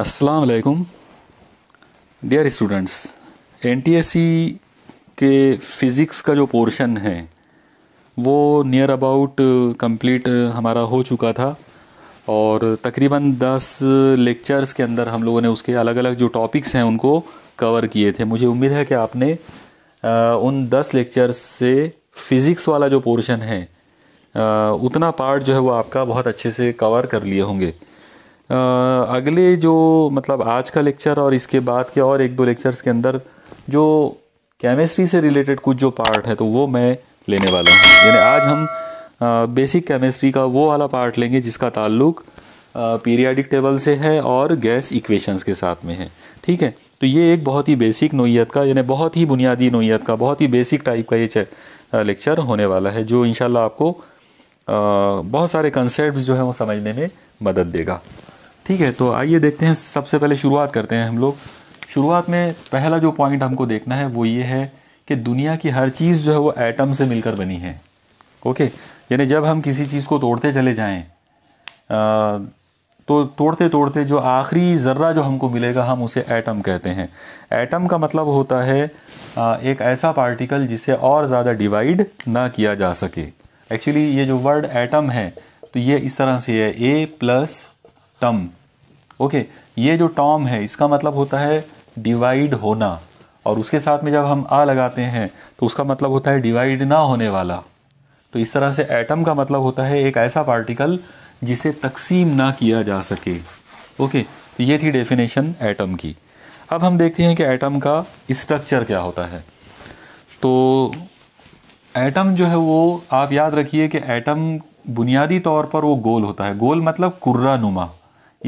अस्सलाम वालेकुम dear students N K physics का जो पोर्शन है वो नियर अबाउट कंप्लीट हमारा हो चुका था और तकरीबन 10 लेक्चर्स के अंदर हम लोगों ने उसके अलग अलग जो टॉपिक्स हैं उनको कवर किए थे मुझे उम्मीद है कि आपने uh, उन 10 लेक्चर्स से फ़िज़िक्स वाला जो पोर्शन है uh, उतना पार्ट जो है वो आपका बहुत अच्छे से कवर कर लिए होंगे अगले जो मतलब आज का लेक्चर और इसके बाद के और एक दो लेक्चर्स के अंदर जो केमिस्ट्री से रिलेटेड कुछ जो पार्ट है तो वो मैं लेने वाला हूँ यानी आज हम बेसिक केमिस्ट्री का वो वाला पार्ट लेंगे जिसका ताल्लुक पीरियाडिक टेबल से है और गैस इक्वेशंस के साथ में है ठीक है तो ये एक बहुत ही बेसिक नोयत का यानी बहुत ही बुनियादी नोयत का बहुत ही बेसिक टाइप का ये लेक्चर होने वाला है जो इन आपको बहुत सारे कंसेप्ट जो है वो समझने में मदद देगा ठीक है तो आइए देखते हैं सबसे पहले शुरुआत करते हैं हम लोग शुरुआत में पहला जो पॉइंट हमको देखना है वो ये है कि दुनिया की हर चीज़ जो है वो एटम से मिलकर बनी है ओके यानी जब हम किसी चीज़ को तोड़ते चले जाएँ तो तोड़ते तोड़ते जो आखिरी ज़र्रा जो हमको मिलेगा हम उसे एटम कहते हैं एटम का मतलब होता है एक ऐसा पार्टिकल जिसे और ज़्यादा डिवाइड ना किया जा सके एक्चुअली ये जो वर्ड एटम है तो ये इस तरह से है ए प्लस टम ओके ये जो टॉम है इसका मतलब होता है डिवाइड होना और उसके साथ में जब हम आ लगाते हैं तो उसका मतलब होता है डिवाइड ना होने वाला तो इस तरह से एटम का मतलब होता है एक ऐसा पार्टिकल जिसे तकसीम ना किया जा सके ओके तो ये थी डेफिनेशन एटम की अब हम देखते हैं कि एटम का स्ट्रक्चर क्या होता है तो एटम जो है वो आप याद रखिए कि एटम बुनियादी तौर पर वो गोल होता है गोल मतलब कुर्रा नुमा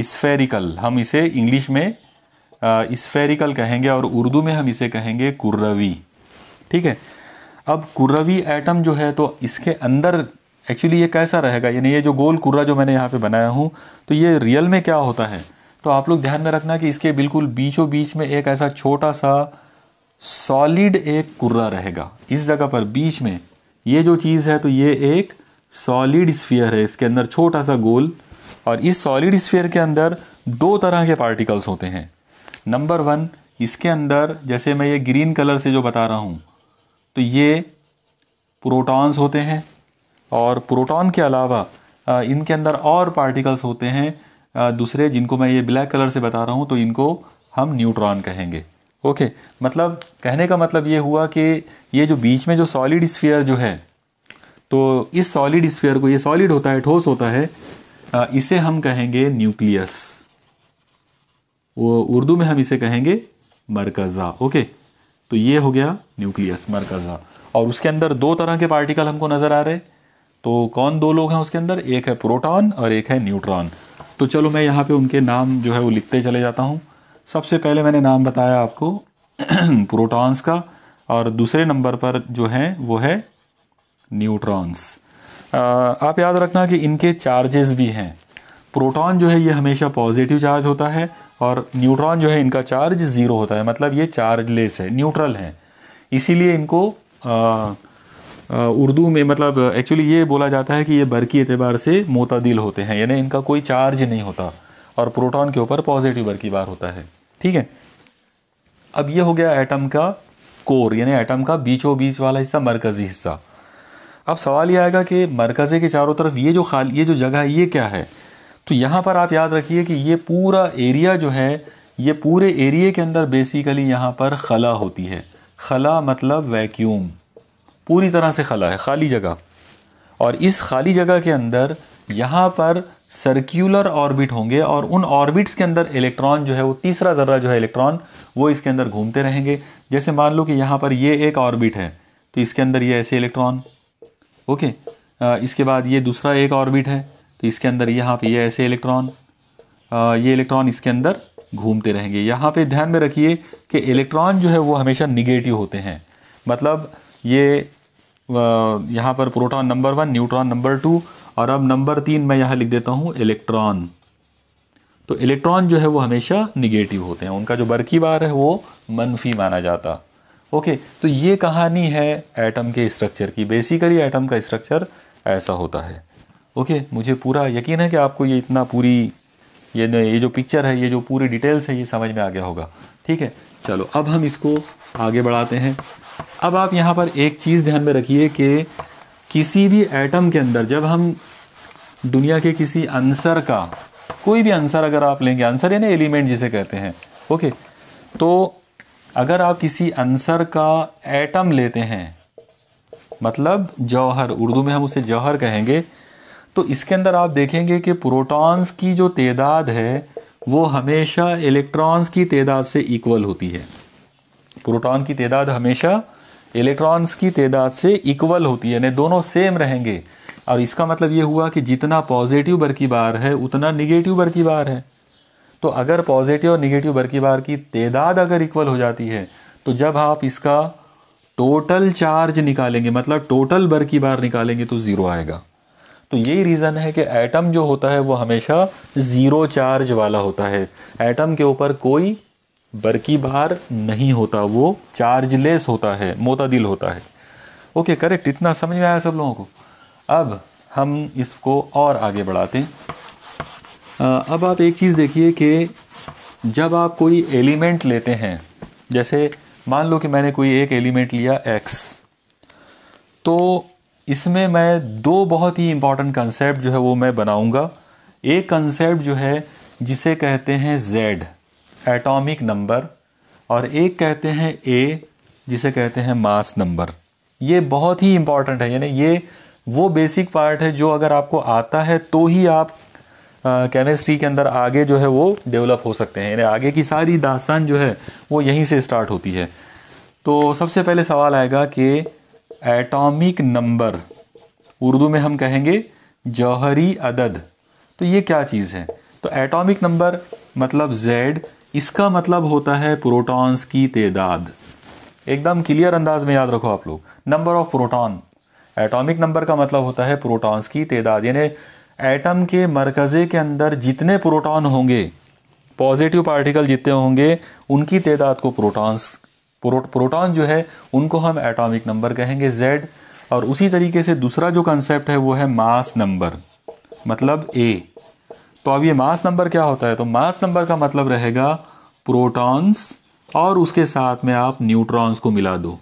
स्फेरिकल हम इसे इंग्लिश में स्फेरिकल कहेंगे और उर्दू में हम इसे कहेंगे कुर्रवी ठीक है अब कुर्रवी एटम जो है तो इसके अंदर एक्चुअली ये कैसा रहेगा यानी ये जो गोल कुर्रा जो मैंने यहाँ पे बनाया हूँ तो ये रियल में क्या होता है तो आप लोग ध्यान में रखना कि इसके बिल्कुल बीचों बीच में एक ऐसा छोटा सा सॉलिड एक कुर्रा रहेगा इस जगह पर बीच में ये जो चीज़ है तो ये एक सॉलिड स्फियर है इसके अंदर छोटा सा गोल और इस सॉलिड स्फेयर के अंदर दो तरह के पार्टिकल्स होते हैं नंबर वन इसके अंदर जैसे मैं ये ग्रीन कलर से जो बता रहा हूँ तो ये प्रोटॉन्स होते हैं और प्रोटॉन के अलावा इनके अंदर और पार्टिकल्स होते हैं दूसरे जिनको मैं ये ब्लैक कलर से बता रहा हूँ तो इनको हम न्यूट्रॉन कहेंगे ओके मतलब कहने का मतलब ये हुआ कि ये जो बीच में जो सॉलिड स्फीयर जो है तो इस सॉलिड स्फीयर को ये सॉलिड होता है ठोस होता है इसे हम कहेंगे न्यूक्लियस वो उर्दू में हम इसे कहेंगे मरकज़ा ओके तो ये हो गया न्यूक्लियस मरकज़ा और उसके अंदर दो तरह के पार्टिकल हमको नज़र आ रहे हैं तो कौन दो लोग हैं उसके अंदर एक है प्रोटॉन और एक है न्यूट्रॉन तो चलो मैं यहाँ पे उनके नाम जो है वो लिखते चले जाता हूँ सबसे पहले मैंने नाम बताया आपको प्रोटॉन्स का और दूसरे नंबर पर जो है वो है न्यूट्रॉन्स आप याद रखना कि इनके चार्जेस भी हैं प्रोटॉन जो है ये हमेशा पॉजिटिव चार्ज होता है और न्यूट्रॉन जो है इनका चार्ज ज़ीरो होता है मतलब ये चार्जलेस है न्यूट्रल है इसीलिए इनको उर्दू में मतलब एक्चुअली ये बोला जाता है कि ये बरकी एतबार से मोतदिल होते हैं यानी इनका कोई चार्ज नहीं होता और प्रोटॉन के ऊपर पॉजिटिव बरकी बार होता है ठीक है अब ये हो गया एटम का कोर यानी एटम का बीचों बीच वाला हिस्सा मरकज़ी हिस्सा अब सवाल ये आएगा कि मरकज़े के चारों तरफ ये जो खाल ये जो जगह है ये क्या है तो यहाँ पर आप याद रखिए कि ये पूरा एरिया जो है ये पूरे एरिए के अंदर बेसिकली यहाँ पर खला होती है खला मतलब वैक्यूम पूरी तरह से खला है खाली जगह और इस खाली जगह के अंदर यहाँ पर सर्क्यूलर ऑर्बिट होंगे और उन ऑर्बिट्स के अंदर इलेक्ट्रॉन जो है वो तीसरा ज़र्रा जो है इलेक्ट्रॉन वो इसके अंदर घूमते रहेंगे जैसे मान लो कि यहाँ पर ये एक ऑर्बिट है तो इसके अंदर ये ऐसे इलेक्ट्रॉन ओके uh, इसके बाद ये दूसरा एक ऑर्बिट है तो इसके अंदर यहाँ पे ये ऐसे इलेक्ट्रॉन uh, ये इलेक्ट्रॉन इसके अंदर घूमते रहेंगे यहाँ पे ध्यान में रखिए कि इलेक्ट्रॉन जो है वो हमेशा निगेटिव होते हैं मतलब ये uh, यहाँ पर proton number one neutron number two और अब नंबर तीन मैं यहाँ लिख देता हूँ इलेक्ट्रॉन तो इलेक्ट्रॉन जो है वो हमेशा निगेटिव होते हैं उनका जो बरकी बार है वो मनफी माना जाता ओके तो ये कहानी है एटम के स्ट्रक्चर की बेसिकली एटम का स्ट्रक्चर ऐसा होता है ओके मुझे पूरा यकीन है कि आपको ये इतना पूरी ये ये जो पिक्चर है ये जो पूरी डिटेल्स है ये समझ में आ गया होगा ठीक है चलो अब हम इसको आगे बढ़ाते हैं अब आप यहाँ पर एक चीज़ ध्यान में रखिए कि किसी भी एटम के अंदर जब हम दुनिया के किसी आंसर का कोई भी आंसर अगर आप लेंगे आंसर यानी एलिमेंट जिसे कहते हैं ओके तो अगर आप किसी अंसर का एटम लेते हैं मतलब जौहर उर्दू में हम उसे जौहर कहेंगे तो इसके अंदर आप देखेंगे कि प्रोटॉन्स की जो तदाद है वो हमेशा इलेक्ट्रॉन्स की तदाद से इक्वल होती है प्रोटॉन की तदाद हमेशा इलेक्ट्रॉन्स की तदाद से इक्वल होती है यानी दोनों सेम रहेंगे और इसका मतलब ये हुआ कि जितना पॉजिटिव बरकी बार है उतना निगेटिव बरकी बार है तो अगर पॉजिटिव और निगेटिव बरकी बार की तादाद अगर इक्वल हो जाती है तो जब आप इसका टोटल चार्ज निकालेंगे मतलब टोटल बरकी बार निकालेंगे तो ज़ीरो आएगा तो यही रीज़न है कि एटम जो होता है वो हमेशा ज़ीरो चार्ज वाला होता है एटम के ऊपर कोई बरकी बार नहीं होता वो चार्जलेस होता है मोतादिल होता है ओके करेक्ट इतना समझ में आया सब लोगों को अब हम इसको और आगे बढ़ाते हैं अब आप एक चीज़ देखिए कि जब आप कोई एलिमेंट लेते हैं जैसे मान लो कि मैंने कोई एक एलिमेंट लिया एक्स तो इसमें मैं दो बहुत ही इम्पॉर्टेंट कंसेप्ट जो है वो मैं बनाऊंगा एक कंसेप्ट जो है जिसे कहते हैं जेड एटॉमिक नंबर और एक कहते हैं ए जिसे कहते हैं मास नंबर ये बहुत ही इम्पॉर्टेंट है यानी ये वो बेसिक पार्ट है जो अगर आपको आता है तो ही आप केमिस्ट्री के अंदर आगे जो है वो डेवलप हो सकते हैं यानी आगे की सारी दास्तान जो है वो यहीं से स्टार्ट होती है तो सबसे पहले सवाल आएगा कि एटॉमिक नंबर उर्दू में हम कहेंगे जौहरी अदद तो ये क्या चीज़ है तो एटॉमिक नंबर मतलब जेड इसका मतलब होता है प्रोटॉन्स की तदाद एकदम क्लियर अंदाज में याद रखो आप लोग number of proton atomic number का मतलब होता है प्रोटॉन्स की तदाद यानी एटम के मरकज़े के अंदर जितने प्रोटॉन होंगे पॉजिटिव पार्टिकल जितने होंगे उनकी तादाद को प्रोटॉन्स प्रो, प्रोटॉन जो है उनको हम एटॉमिक नंबर कहेंगे जेड और उसी तरीके से दूसरा जो कंसेप्ट है वो है मास नंबर मतलब ए तो अब ये मास नंबर क्या होता है तो मास नंबर का मतलब रहेगा प्रोटॉन्स और उसके साथ में आप न्यूट्रॉन्स को मिला दो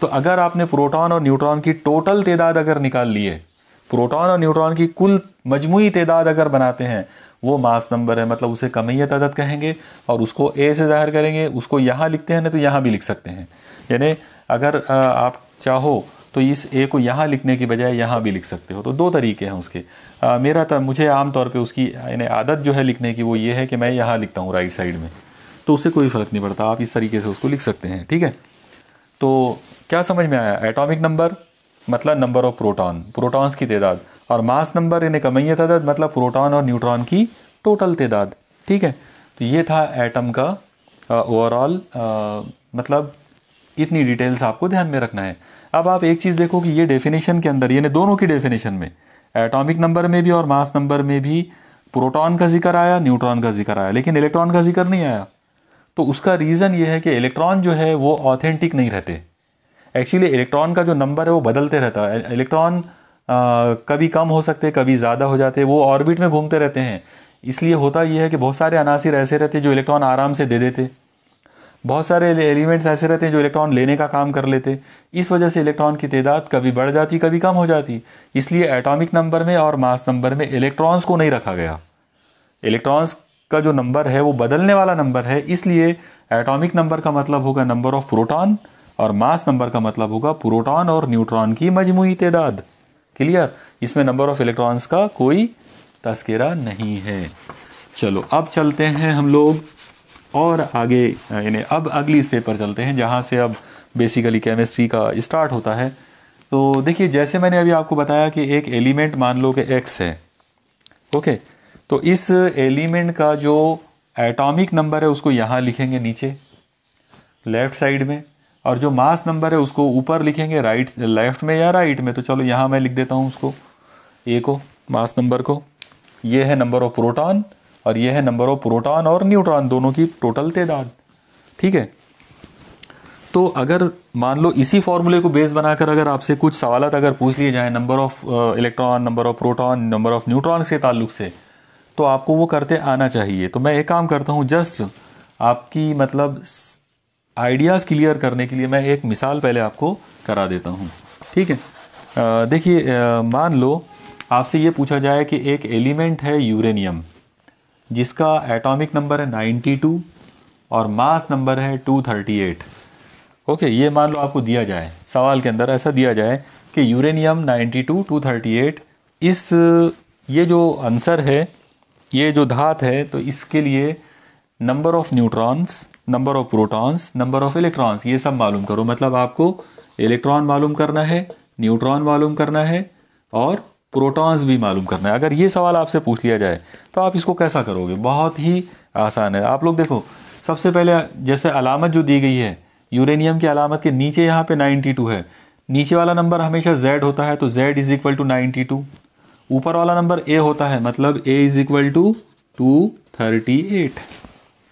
तो अगर आपने प्रोटॉन और न्यूट्रॉन की टोटल तादाद अगर निकाल ली है प्रोटॉन और न्यूट्रॉन की कुल मजमू तदाद अगर बनाते हैं वो मास नंबर है मतलब उसे कमैत अदद कहेंगे और उसको ए से ज़ाहिर करेंगे उसको यहाँ लिखते हैं ना तो यहाँ भी लिख सकते हैं यानी अगर आप चाहो तो इस ए को यहाँ लिखने की बजाय यहाँ भी लिख सकते हो तो दो तरीके हैं उसके आ, मेरा तो मुझे तौर पे उसकी यानी आदत जो है लिखने की वो ये है कि मैं यहाँ लिखता हूँ राइट साइड में तो उससे कोई फ़र्क नहीं पड़ता आप इस तरीके से उसको लिख सकते हैं ठीक है तो क्या समझ में आया एटॉमिक नंबर मतलब नंबर ऑफ प्रोटॉन प्रोटॉन्स की तादाद और मास नंबर यानी कमैया तादाद मतलब प्रोटॉन और न्यूट्रॉन की टोटल तादाद ठीक है तो ये था एटम का ओवरऑल मतलब इतनी डिटेल्स आपको ध्यान में रखना है अब आप एक चीज़ देखो कि ये डेफिनेशन के अंदर यानी दोनों की डेफिनेशन में एटॉमिक नंबर में भी और मास नंबर में भी प्रोटॉन का जिक्र आया न्यूट्रॉन का जिक्र आया लेकिन इलेक्ट्रॉन का जिक्र नहीं आया तो उसका रीज़न ये है कि इलेक्ट्रॉन जो है वो ऑथेंटिक नहीं रहते एक्चुअली इलेक्ट्रॉन का जो नंबर है वो बदलते रहता है इलेक्ट्रॉन कभी कम हो सकते कभी ज़्यादा हो जाते वो ऑर्बिट में घूमते रहते हैं इसलिए होता यह है कि बहुत सारे अनासर ऐसे रहते हैं जो इलेक्ट्रॉन आराम से दे देते बहुत सारे एलिमेंट्स ऐसे रहते हैं जो इलेक्ट्रॉन लेने का काम कर लेते इस वजह से इलेक्ट्रॉन की तादाद कभी बढ़ जाती कभी कम हो जाती इसलिए एटॉमिक नंबर में और मास नंबर में इलेक्ट्रॉन्स को नहीं रखा गया इलेक्ट्रॉन्स का जो नंबर है वो बदलने वाला नंबर है इसलिए एटॉमिक नंबर का मतलब होगा नंबर ऑफ प्रोटॉन और मास नंबर का मतलब होगा प्रोटॉन और न्यूट्रॉन की मजमू तदाद क्लियर इसमें नंबर ऑफ इलेक्ट्रॉन्स का कोई तस्करा नहीं है चलो अब चलते हैं हम लोग और आगे यानी अब अगली स्टेप पर चलते हैं जहाँ से अब बेसिकली केमिस्ट्री का स्टार्ट होता है तो देखिए जैसे मैंने अभी आपको बताया कि एक एलिमेंट मान लो कि एक्स है ओके तो इस एलिमेंट का जो एटॉमिक नंबर है उसको यहाँ लिखेंगे नीचे लेफ्ट साइड में और जो मास नंबर है उसको ऊपर लिखेंगे राइट लेफ्ट में या राइट में तो चलो यहाँ मैं लिख देता हूँ उसको ए को मास नंबर को ये है नंबर ऑफ प्रोटॉन और ये है नंबर ऑफ प्रोटॉन और न्यूट्रॉन दोनों की टोटल तादाद ठीक है तो अगर मान लो इसी फॉर्मूले को बेस बनाकर अगर आपसे कुछ सवाल अगर पूछ लिए जाए number of electron number of proton number of neutron के ताल्लुक से तो आपको वो करते आना चाहिए तो मैं एक काम करता हूँ जस्ट आपकी मतलब आइडियाज़ क्लियर करने के लिए मैं एक मिसाल पहले आपको करा देता हूँ ठीक है देखिए मान लो आपसे ये पूछा जाए कि एक एलिमेंट है यूरेनियम जिसका एटॉमिक नंबर है 92 और मास नंबर है 238 ओके ये मान लो आपको दिया जाए सवाल के अंदर ऐसा दिया जाए कि यूरेनियम 92 238 इस ये जो आंसर है ये जो धात है तो इसके लिए number of neutrons number of protons number of electrons ये सब मालूम करो मतलब आपको इलेक्ट्रॉन मालूम करना है न्यूट्रॉन मालूम करना है और प्रोटॉन्स भी मालूम करना है अगर ये सवाल आपसे पूछ लिया जाए तो आप इसको कैसा करोगे बहुत ही आसान है आप लोग देखो सबसे पहले जैसे अलामत जो दी गई है यूरेनियम की अलामत के नीचे यहाँ पे 92 है नीचे वाला नंबर हमेशा Z होता है तो Z is equal to ninety two ऊपर वाला नंबर A होता है मतलब A is equal to two thirty eight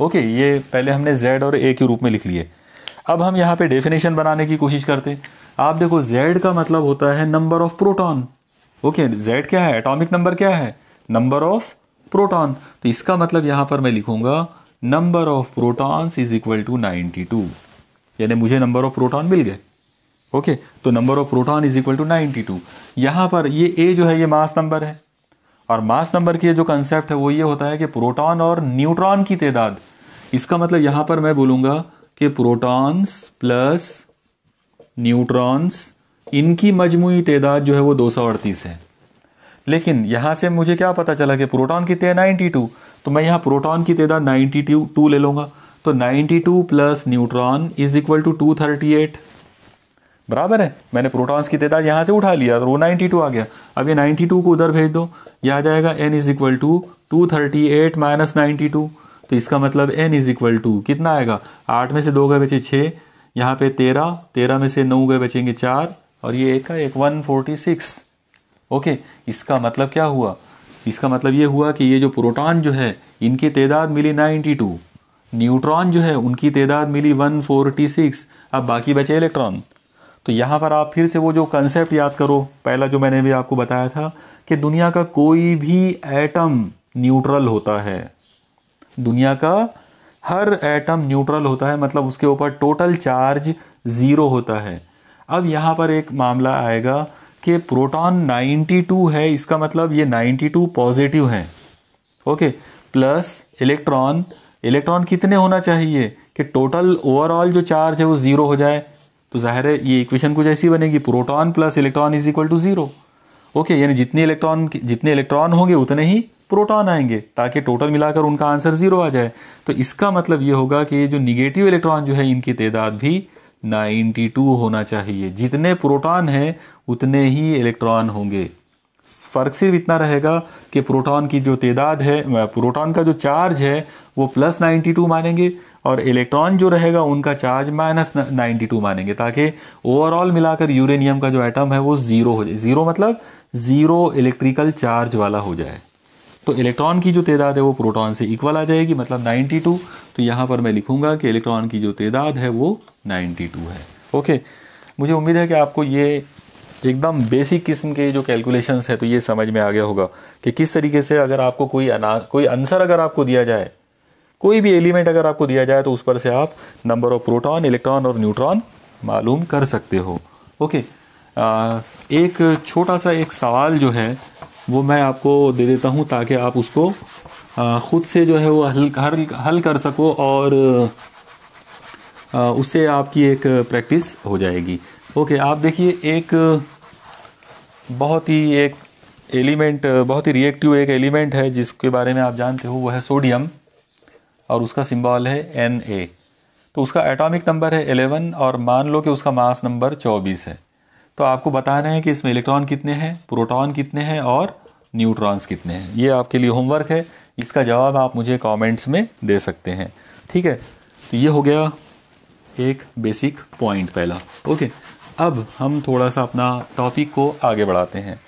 okay ये पहले हमने जेड और ए के रूप में लिख लिए अब हम यहाँ पे डेफिनेशन बनाने की कोशिश करते आप देखो जेड का मतलब होता है number of proton okay Z क्या है एटॉमिक नंबर क्या है नंबर ऑफ प्रोटॉन तो इसका मतलब यहाँ पर मैं लिखूंगा number of protons is equal to ninety two यानी मुझे नंबर ऑफ प्रोटॉन मिल गए ओके तो number of proton is equal to ninety two यहाँ पर ये ए जो है ये मास नंबर है और मास नंबर की जो कंसेप्ट है वो ये होता है कि प्रोटॉन और न्यूट्रॉन की तादाद इसका मतलब यहां पर मैं बोलूंगा कि प्रोटॉन्स प्लस न्यूट्रॉन्स इनकी मजमू तादाद जो है वो दो है लेकिन यहां से मुझे क्या पता चला कि प्रोटॉन की तय 92 तो मैं यहां प्रोटॉन की तादाद नाइन्टी टू ले लूंगा तो 92 plus neutron is equal to 238 बराबर है मैंने प्रोटॉन्स की तेदाद यहाँ से उठा लिया तो वो 92 आ गया अब ये 92 को उधर भेज दो यह आ जाएगा n is equal to two thirty eight minus ninety two तो इसका मतलब n इज इक्वल टू कितना आएगा आठ में से दो गए बचे छः यहाँ पे तेरह तेरह में से नौ गए बचेंगे चार और ये एक का एक वन फोर्टी सिक्स ओके इसका मतलब क्या हुआ इसका मतलब ये हुआ कि ये जो प्रोटॉन जो है इनकी तदाद मिली नाइन्टी टू न्यूट्रॉन जो है उनकी तादाद मिली वन फोर्टी सिक्स अब बाकी बचे इलेक्ट्रॉन तो यहाँ पर आप फिर से वो जो कंसेप्ट याद करो पहला जो मैंने भी आपको बताया था कि दुनिया का कोई भी एटम न्यूट्रल होता है दुनिया का हर एटम न्यूट्रल होता है मतलब उसके ऊपर टोटल चार्ज ज़ीरो होता है अब यहाँ पर एक मामला आएगा कि प्रोटॉन 92 है इसका मतलब ये 92 पॉजिटिव हैं ओके प्लस इलेक्ट्रॉन इलेक्ट्रॉन कितने होना चाहिए कि टोटल ओवरऑल जो चार्ज है वो ज़ीरो हो जाए तो जाहिर है ये इक्वेशन कुछ ऐसी बनेगी proton plus electron is equal to zero okay यानी जितने इलेक्ट्रॉन जितने इलेक्ट्रॉन होंगे उतने ही प्रोटॉन आएंगे ताकि टोटल मिलाकर उनका आंसर जीरो आ जाए तो इसका मतलब ये होगा कि जो निगेटिव इलेक्ट्रॉन जो है इनकी तादाद भी 92 होना चाहिए जितने प्रोटॉन हैं उतने ही इलेक्ट्रॉन होंगे फ़र्क सिर्फ इतना रहेगा कि प्रोटॉन की जो तादाद है प्रोटॉन का जो चार्ज है वो प्लस नाइन्टी टू मानेंगे और इलेक्ट्रॉन जो रहेगा उनका चार्ज माइनस नाइन्टी टू मानेंगे ताकि ओवरऑल मिलाकर यूरेनियम का जो आइटम है वो ज़ीरो हो जाए ज़ीरो मतलब ज़ीरो इलेक्ट्रिकल चार्ज वाला हो जाए तो इलेक्ट्रॉन की जो तादाद है वो प्रोटॉन से इक्वल आ जाएगी मतलब 92 तो यहाँ पर मैं लिखूँगा कि इलेक्ट्रॉन की जो तादाद है वो 92 है ओके मुझे उम्मीद है कि आपको ये एकदम बेसिक किस्म के जो कैलकुलेशंस है तो ये समझ में आ गया होगा कि किस तरीके से अगर आपको कोई अना कोई आंसर अगर आपको दिया जाए कोई भी एलिमेंट अगर आपको दिया जाए तो उस पर से आप नंबर ऑफ प्रोटॉन इलेक्ट्रॉन और न्यूट्रॉन मालूम कर सकते हो ओके आ, एक छोटा सा एक सवाल जो है वो मैं आपको दे देता हूँ ताकि आप उसको आ, खुद से जो है वो हल हल हल कर सको और आ, उससे आपकी एक प्रैक्टिस हो जाएगी ओके okay, आप देखिए एक बहुत ही एक एलिमेंट बहुत ही रिएक्टिव एक एलिमेंट है जिसके बारे में आप जानते हो वह है सोडियम और उसका सिंबल है एन ए तो उसका एटॉमिक नंबर है 11 और मान लो कि उसका मास नंबर 24 है तो आपको बता रहे हैं कि इसमें इलेक्ट्रॉन कितने हैं प्रोटॉन कितने हैं और न्यूट्रॉन्स कितने हैं ये आपके लिए होमवर्क है इसका जवाब आप मुझे कमेंट्स में दे सकते हैं ठीक है तो ये हो गया एक बेसिक पॉइंट पहला ओके अब हम थोड़ा सा अपना टॉपिक को आगे बढ़ाते हैं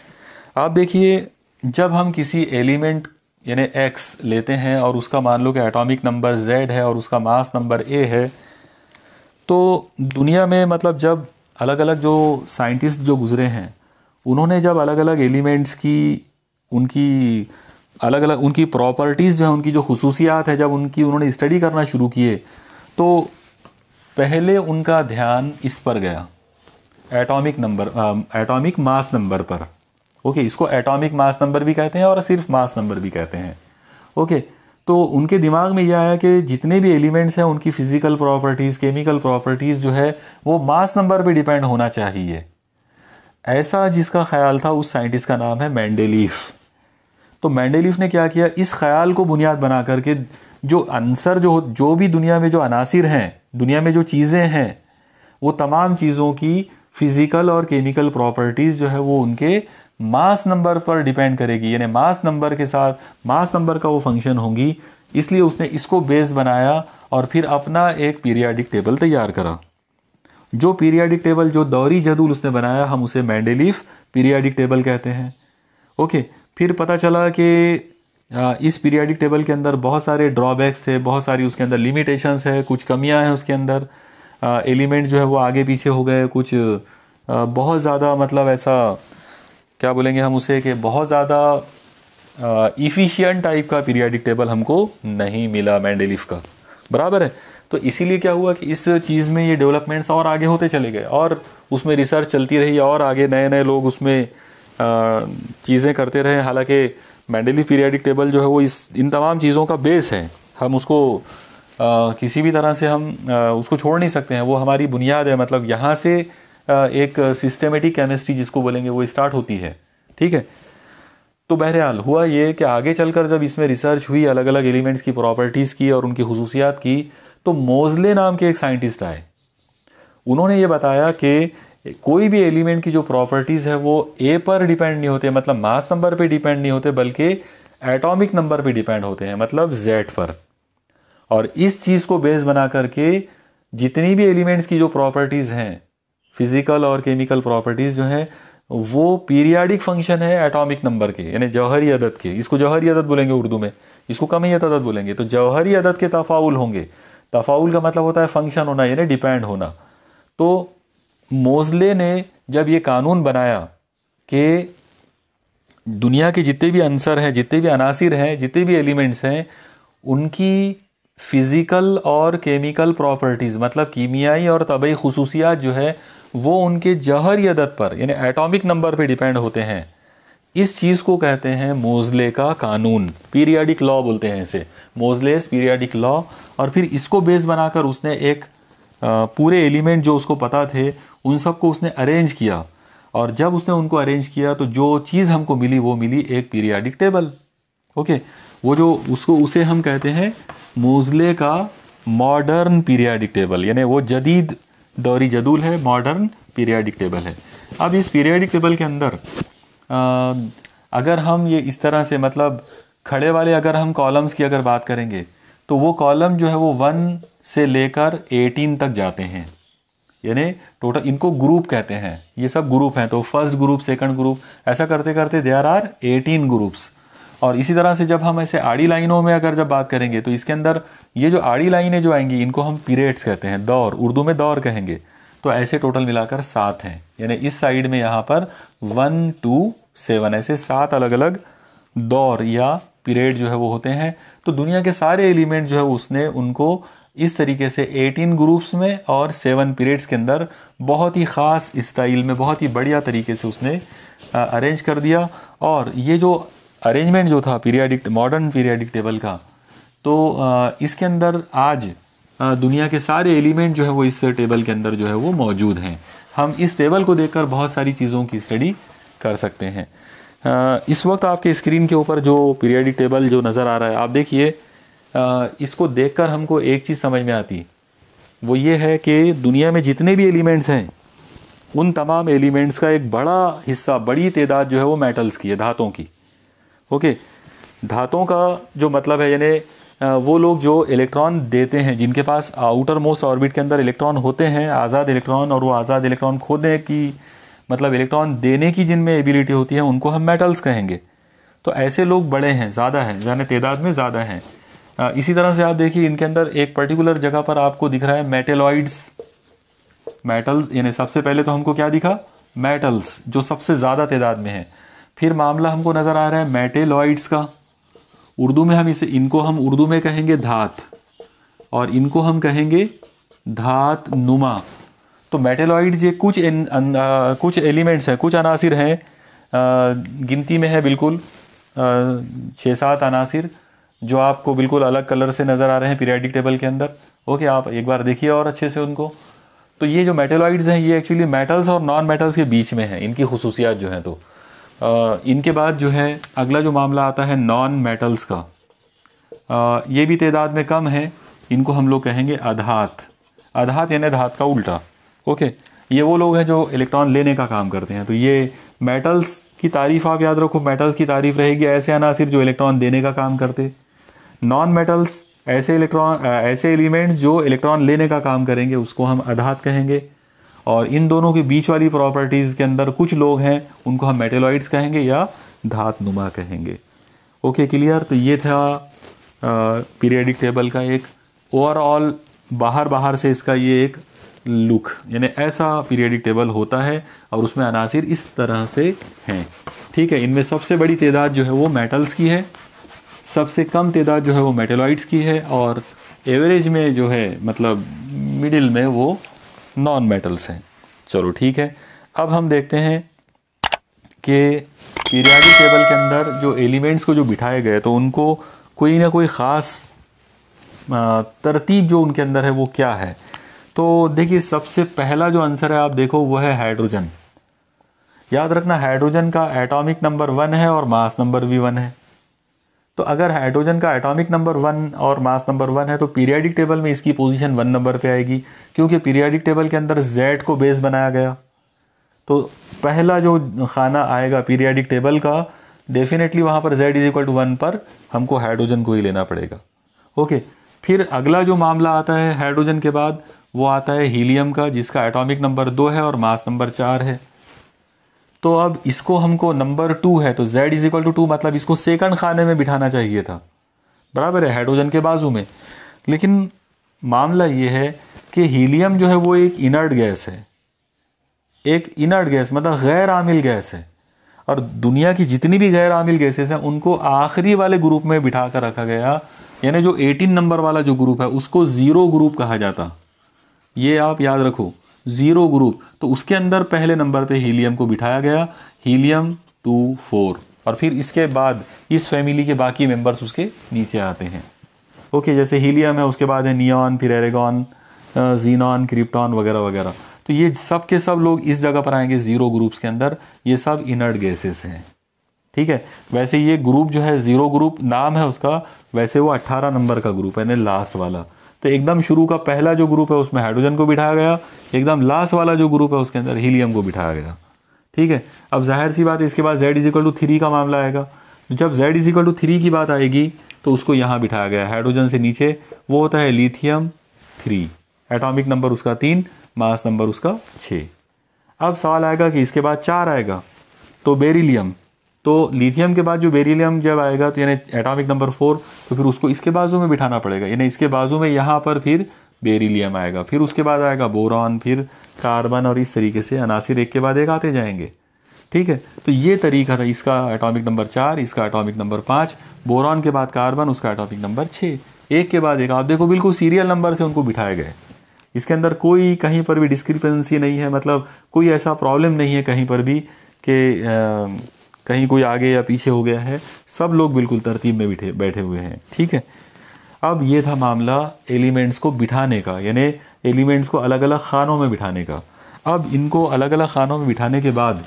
आप देखिए जब हम किसी एलिमेंट यानी एक्स लेते हैं और उसका मान लो कि एटॉमिक नंबर जेड है और उसका मास नंबर ए है तो दुनिया में मतलब जब अलग अलग जो साइंटिस्ट जो गुज़रे हैं उन्होंने जब अलग अलग एलिमेंट्स की उनकी अलग अलग उनकी प्रॉपर्टीज़ जो है उनकी जो खसूसियात है जब उनकी उन्होंने स्टडी करना शुरू किए तो पहले उनका ध्यान इस पर गया atomic number atomic mass number पर ओके इसको एटॉमिक मास नंबर भी कहते हैं और सिर्फ मास नंबर भी कहते हैं ओके तो उनके दिमाग में यह आया कि जितने भी एलिमेंट्स हैं उनकी फिजिकल प्रॉपर्टीज़ केमिकल प्रॉपर्टीज़ जो है वो मास नंबर पे डिपेंड होना चाहिए ऐसा जिसका ख्याल था उस साइंटिस्ट का नाम है मैंडेलीफ तो मैंडेलीफ ने क्या किया इस ख्याल को बुनियाद बना करके जो आंसर जो जो भी दुनिया में जो अनासर हैं दुनिया में जो चीज़ें हैं वो तमाम चीज़ों की फिजिकल और केमिकल प्रॉपर्टीज़ जो है वो उनके मास नंबर पर डिपेंड करेगी यानी मास नंबर के साथ मास नंबर का वो फंक्शन होंगी इसलिए उसने इसको बेस बनाया और फिर अपना एक पीरियाडिक टेबल तैयार करा जो पीरियाडिक टेबल जो दौरी जदूल उसने बनाया हम उसे मैंडेलीफ पीरियाडिक टेबल कहते हैं ओके फिर पता चला कि इस पीरियाडिक टेबल के अंदर बहुत सारे ड्रॉबैक्स थे बहुत सारी उसके अंदर लिमिटेशंस है कुछ कमियां हैं उसके अंदर एलिमेंट जो है वो आगे पीछे हो गए कुछ बहुत ज़्यादा मतलब ऐसा क्या बोलेंगे हम उसे कि बहुत ज़्यादा इफ़िशियंट टाइप का पीरियाडिक टेबल हमको नहीं मिला मैंडेलिफ का बराबर है तो इसीलिए क्या हुआ कि इस चीज़ में ये डेवलपमेंट्स और आगे होते चले गए और उसमें रिसर्च चलती रही और आगे नए नए लोग उसमें चीज़ें करते रहे हालांकि मैंडेलिफ पीरियाडिक टेबल जो है वो इस इन तमाम चीज़ों का बेस है हम उसको किसी भी तरह से हम उसको छोड़ नहीं सकते हैं वो हमारी बुनियाद है मतलब यहाँ से एक सिस्टमेटिक केमिस्ट्री जिसको बोलेंगे वो स्टार्ट होती है ठीक है तो बहरहाल हुआ ये कि आगे चलकर जब इसमें रिसर्च हुई अलग अलग एलिमेंट्स की प्रॉपर्टीज़ की और उनकी खसूसियात की तो मोजले नाम के एक साइंटिस्ट आए उन्होंने ये बताया कि कोई भी एलिमेंट की जो प्रॉपर्टीज़ है वो ए पर डिपेंड नहीं होते मतलब मास नंबर पे डिपेंड नहीं होते बल्कि एटॉमिक नंबर पे डिपेंड होते हैं मतलब जेड पर और इस चीज़ को बेस बना करके जितनी भी एलिमेंट्स की जो प्रॉपर्टीज़ हैं फिज़िकल और केमिकल प्रॉपर्टीज़ जो हैं वो पीरियाडिक फंक्शन है एटॉमिक नंबर के यानी जौहरी अदद के इसको जौहरी अदद बोलेंगे उर्दू में इसको कम ही अदद बोलेंगे तो जौहरी अदद के तफाउल होंगे तफाउल का मतलब होता है फंक्शन होना यानी डिपेंड होना तो मोजले ने जब ये कानून बनाया कि दुनिया के जितने भी अंसर हैं जितने भी अनासिर हैं जितने भी एलिमेंट्स हैं उनकी फ़िज़िकल और केमिकल प्रॉपर्टीज़ मतलब कीमियाई और तबई खसूसियात जो है वो उनके जहर अदद पर यानी एटॉमिक नंबर पे डिपेंड होते हैं इस चीज़ को कहते हैं मोजले का कानून पीरियाडिक लॉ बोलते हैं इसे मोजलेस पीरियाडिक लॉ और फिर इसको बेस बनाकर उसने एक पूरे एलिमेंट जो उसको पता थे उन सबको उसने अरेंज किया और जब उसने उनको अरेंज किया तो जो चीज़ हमको मिली वो मिली एक पीरियाडिक टेबल ओके वो जो उसको उसे हम कहते हैं मोजले का मॉडर्न पीरियाडिक टेबल यानी वो जदीद दौरी जदूल है मॉडर्न पीरियाडिक टेबल है अब इस पीरियाडिक टेबल के अंदर आ, अगर हम ये इस तरह से मतलब खड़े वाले अगर हम कॉलम्स की अगर बात करेंगे तो वो कॉलम जो है वो वन से लेकर एटीन तक जाते हैं यानी टोटल इनको ग्रुप कहते हैं ये सब ग्रुप हैं तो फर्स्ट ग्रुप सेकंड ग्रुप ऐसा करते करते देयर आर एटीन ग्रुप्स और इसी तरह से जब हम ऐसे आड़ी लाइनों में अगर जब बात करेंगे तो इसके अंदर ये जो आड़ी लाइनें जो आएंगी इनको हम पीरियड्स कहते हैं दौर उर्दू में दौर कहेंगे तो ऐसे टोटल मिलाकर सात हैं यानी इस साइड में यहाँ पर वन टू सेवन ऐसे सात अलग अलग दौर या पीरियड जो है वो होते हैं तो दुनिया के सारे एलिमेंट जो है उसने उनको इस तरीके से 18 ग्रुप्स में और सेवन पीरियड्स के अंदर बहुत ही ख़ास स्टाइल में बहुत ही बढ़िया तरीके से उसने अरेंज कर दिया और ये जो अरेंजमेंट जो था पीरियाडिक मॉडर्न पीरियाडिक टेबल का तो इसके अंदर आज दुनिया के सारे एलिमेंट जो है वो इस टेबल के अंदर जो है वो मौजूद हैं हम इस टेबल को देखकर बहुत सारी चीज़ों की स्टडी कर सकते हैं इस वक्त आपके स्क्रीन के ऊपर जो पीरियाडिक टेबल जो नज़र आ रहा है आप देखिए इसको देखकर हमको एक चीज़ समझ में आती वो ये है कि दुनिया में जितने भी एलिमेंट्स हैं उन तमाम एलिमेंट्स का एक बड़ा हिस्सा बड़ी तादाद जो है वो मेटल्स की है धातों की ओके धातों का जो मतलब है यानी वो लोग जो इलेक्ट्रॉन देते हैं जिनके पास आउटर मोस्ट ऑर्बिट के अंदर इलेक्ट्रॉन होते हैं आज़ाद इलेक्ट्रॉन और वो आज़ाद इलेक्ट्रॉन खोदने की मतलब इलेक्ट्रॉन देने की जिनमें एबिलिटी होती है उनको हम मेटल्स कहेंगे तो ऐसे लोग बड़े हैं ज़्यादा हैं यानी तादाद में ज़्यादा हैं इसी तरह से आप देखिए इनके अंदर एक पर्टिकुलर जगह पर आपको दिख रहा है मेटेलॉइड्स मेटल यानी सबसे पहले तो हमको क्या दिखा मेटल्स जो सबसे ज़्यादा तादाद में हैं फिर मामला हमको नज़र आ रहा है मेटेलॉइड्स का उर्दू में हम इसे इनको हम उर्दू में कहेंगे धात और इनको हम कहेंगे धात नुमा तो मेटेलॉइड ये कुछ एन, अन, आ, कुछ एलिमेंट्स हैं कुछ अनासिर हैं गिनती में है बिल्कुल छः सात अनासिर जो आपको बिल्कुल अलग कलर से नज़र आ रहे हैं पीरियडिक टेबल के अंदर ओके आप एक बार देखिए और अच्छे से उनको तो ये जो मेटेलॉइड्स हैं ये एक्चुअली मेटल्स और नॉन मेटल्स के बीच में हैं इनकी खसूसियात जो हैं तो इनके बाद जो है अगला जो मामला आता है नॉन मेटल्स का ये भी तादाद में कम है इनको हम लोग कहेंगे अधात अधात यानी धात का उल्टा ओके ये वो लोग हैं जो इलेक्ट्रॉन लेने का काम करते हैं तो ये मेटल्स की तारीफ आप याद रखो मेटल्स की तारीफ रहेगी ऐसे अनासर जो इलेक्ट्रॉन देने का काम करते नॉन मेटल्स ऐसे इलेक्ट्रॉन ऐसे एलिमेंट्स जो इलेक्ट्रॉन लेने का काम करेंगे उसको हम अधात कहेंगे और इन दोनों के बीच वाली प्रॉपर्टीज़ के अंदर कुछ लोग हैं उनको हम मेटेलॉइड्स कहेंगे या धात नुमा कहेंगे ओके क्लियर तो ये था पीरियडिक टेबल का एक ओवरऑल बाहर बाहर से इसका ये एक लुक यानी ऐसा पीरियडिक टेबल होता है और उसमें अनासिर इस तरह से हैं ठीक है इनमें सबसे बड़ी तादाद जो है वो मेटल्स की है सबसे कम तादाद जो है वो मेटेलॉइड्स की है और एवरेज में जो है मतलब मिडिल में वो नॉन मेटल्स हैं चलो ठीक है अब हम देखते हैं कि पीरियाडिक टेबल के अंदर जो एलिमेंट्स को जो बिठाए गए तो उनको कोई ना कोई ख़ास तरतीब जो उनके अंदर है वो क्या है तो देखिए सबसे पहला जो आंसर है आप देखो वो है हाइड्रोजन याद रखना हाइड्रोजन का एटॉमिक नंबर वन है और मास नंबर भी वन है तो अगर हाइड्रोजन का एटॉमिक नंबर वन और मास नंबर वन है तो पीरियाडिक टेबल में इसकी पोजीशन वन नंबर पे आएगी क्योंकि पीरियाडिक टेबल के अंदर जेड को बेस बनाया गया तो पहला जो खाना आएगा पीरियाडिक टेबल का डेफिनेटली वहाँ पर Z is equal to one पर हमको हाइड्रोजन को ही लेना पड़ेगा ओके फिर अगला जो मामला आता है हाइड्रोजन के बाद वो आता है हीलियम का जिसका एटॉमिक नंबर दो है और मास नंबर चार है तो अब इसको हमको नंबर टू है तो z is equal to two मतलब इसको सेकंड खाने में बिठाना चाहिए था बराबर है हाइड्रोजन के बाजू में लेकिन मामला ये है कि हीलियम जो है वो एक इनर्ट गैस है एक इनर्ट गैस मतलब गैर आमिल गैस है और दुनिया की जितनी भी गैर आमिल गैसेस हैं उनको आखिरी वाले ग्रुप में बिठा कर रखा गया यानी जो 18 नंबर वाला जो ग्रुप है उसको ज़ीरो ग्रुप कहा जाता ये आप याद रखो ज़ीरो ग्रुप तो उसके अंदर पहले नंबर पे हीलियम को बिठाया गया हीलियम टू फोर और फिर इसके बाद इस फैमिली के बाकी मेंबर्स उसके नीचे आते हैं ओके जैसे हीलियम है उसके बाद है नियॉन फिर एरेगॉन जीनॉन क्रिप्टॉन वगैरह वगैरह तो ये सब के सब लोग इस जगह पर आएंगे ज़ीरो ग्रुप्स के अंदर ये सब इनर्ट गैसेस हैं ठीक है वैसे ये ग्रुप जो है ज़ीरो ग्रुप नाम है उसका वैसे वो अट्ठारह नंबर का ग्रुप है ना लास्ट वाला तो एकदम शुरू का पहला जो ग्रुप है उसमें हाइड्रोजन को बिठाया गया एकदम लास्ट वाला जो ग्रुप है उसके अंदर हीलियम को बिठाया गया ठीक है अब जाहिर सी बात है इसके बाद जेड इजिकल टू थ्री का मामला आएगा तो जब जेड इजिकल टू थ्री की बात आएगी तो उसको यहाँ बिठाया गया हाइड्रोजन से नीचे वो होता है लिथियम थ्री एटॉमिक नंबर उसका तीन मास नंबर उसका छः अब सवाल आएगा कि इसके बाद चार आएगा तो बेरिलियम तो लिथियम के बाद जो बेरिलियम जब आएगा तो यानी एटॉमिक नंबर फोर तो फिर उसको इसके बाजू में बिठाना पड़ेगा यानी इसके बाजू में यहाँ पर फिर बेरिलियम आएगा फिर उसके बाद आएगा बोरॉन फिर कार्बन और इस तरीके से अनासिर एक के बाद एक आते जाएंगे ठीक है तो ये तरीका था इसका एटॉमिक नंबर चार इसका एटॉमिक नंबर पाँच बोरॉन के बाद कार्बन उसका एटॉमिक नंबर छः एक के बाद एक आप देखो बिल्कुल सीरियल नंबर से उनको बिठाए गए इसके अंदर कोई कहीं पर भी डिस्क्रिपेंसी नहीं है मतलब कोई ऐसा प्रॉब्लम नहीं है कहीं पर भी कि कहीं कोई आगे या पीछे हो गया है सब लोग बिल्कुल तरतीब में बैठे बैठे हुए हैं ठीक है अब ये था मामला एलिमेंट्स को बिठाने का यानी एलिमेंट्स को अलग अलग खानों में बिठाने का अब इनको अलग अलग खानों में बिठाने के बाद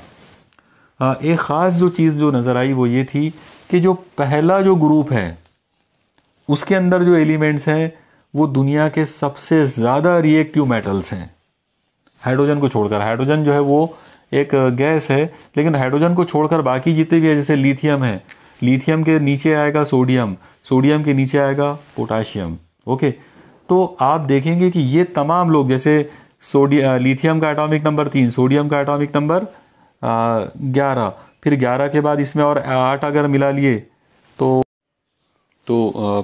एक ख़ास जो चीज़ जो नज़र आई वो ये थी कि जो पहला जो ग्रुप है उसके अंदर जो एलिमेंट्स हैं वो दुनिया के सबसे ज़्यादा रिएक्टिव मेटल्स हैं हाइड्रोजन को छोड़कर हाइड्रोजन जो है वो एक गैस है लेकिन हाइड्रोजन को छोड़कर बाकी जितने भी है जैसे लिथियम है लिथियम के नीचे आएगा सोडियम सोडियम के नीचे आएगा पोटाशियम ओके तो आप देखेंगे कि ये तमाम लोग जैसे सोडियम लिथियम का एटॉमिक नंबर तीन सोडियम का एटॉमिक नंबर ग्यारह फिर ग्यारह के बाद इसमें और आठ अगर मिला लिए तो तो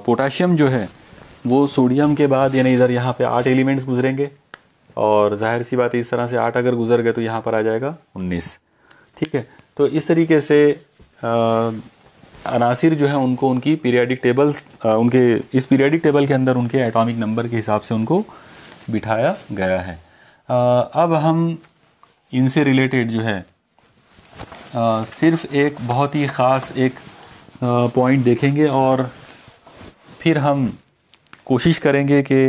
पोटाशियम जो है वो सोडियम के बाद यानी इधर यहाँ पे आठ एलिमेंट्स गुजरेंगे और जाहिर सी बात है इस तरह से आठ अगर गुजर गए तो यहाँ पर आ जाएगा उन्नीस ठीक है तो इस तरीके से अनासिर जो है उनको उनकी पीरियाडिक टेबल्स उनके इस पीरियाडिक टेबल के अंदर उनके एटॉमिक नंबर के हिसाब से उनको बिठाया गया है आ, अब हम इनसे रिलेटेड जो है आ, सिर्फ एक बहुत ही ख़ास एक पॉइंट देखेंगे और फिर हम कोशिश करेंगे कि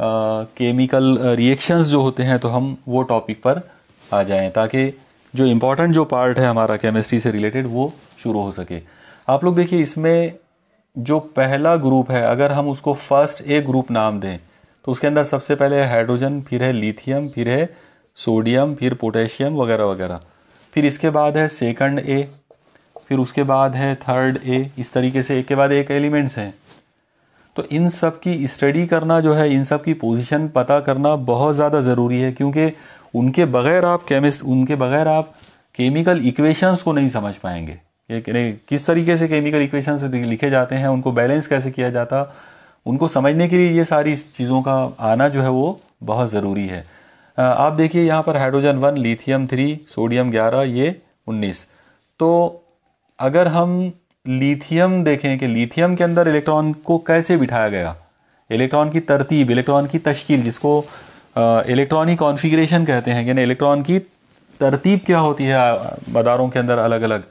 केमिकल रिएक्शंस जो होते हैं तो हम वो टॉपिक पर आ जाएं ताकि जो इम्पोर्टेंट जो पार्ट है हमारा केमिस्ट्री से रिलेटेड वो शुरू हो सके आप लोग देखिए इसमें जो पहला ग्रुप है अगर हम उसको फर्स्ट ए ग्रुप नाम दें तो उसके अंदर सबसे पहले हाइड्रोजन फिर है लिथियम फिर है सोडियम फिर पोटेशियम वगैरह वगैरह फिर इसके बाद है सेकंड ए फिर उसके बाद है थर्ड ए इस तरीके से एक के बाद एक एलिमेंट्स हैं तो इन सब की स्टडी करना जो है इन सब की पोजीशन पता करना बहुत ज़्यादा ज़रूरी है क्योंकि उनके बगैर आप केमिस्ट उनके बगैर आप केमिकल इक्वेशंस को नहीं समझ पाएंगे किस तरीके से केमिकल इक्वेशंस लिखे जाते हैं उनको बैलेंस कैसे किया जाता उनको समझने के लिए ये सारी चीज़ों का आना जो है वो बहुत ज़रूरी है आप देखिए यहाँ पर hydrogen one lithium three sodium ग्यारह ये उन्नीस तो अगर हम लिथियम देखें कि लिथियम के अंदर इलेक्ट्रॉन को कैसे बिठाया गया इलेक्ट्रॉन की तरतीब इलेक्ट्रॉन की तश्कील जिसको इलेक्ट्रॉनिक कॉन्फ़िगरेशन कहते हैं यानी इलेक्ट्रॉन की तरतीब क्या होती है मदारों के अंदर अलग अलग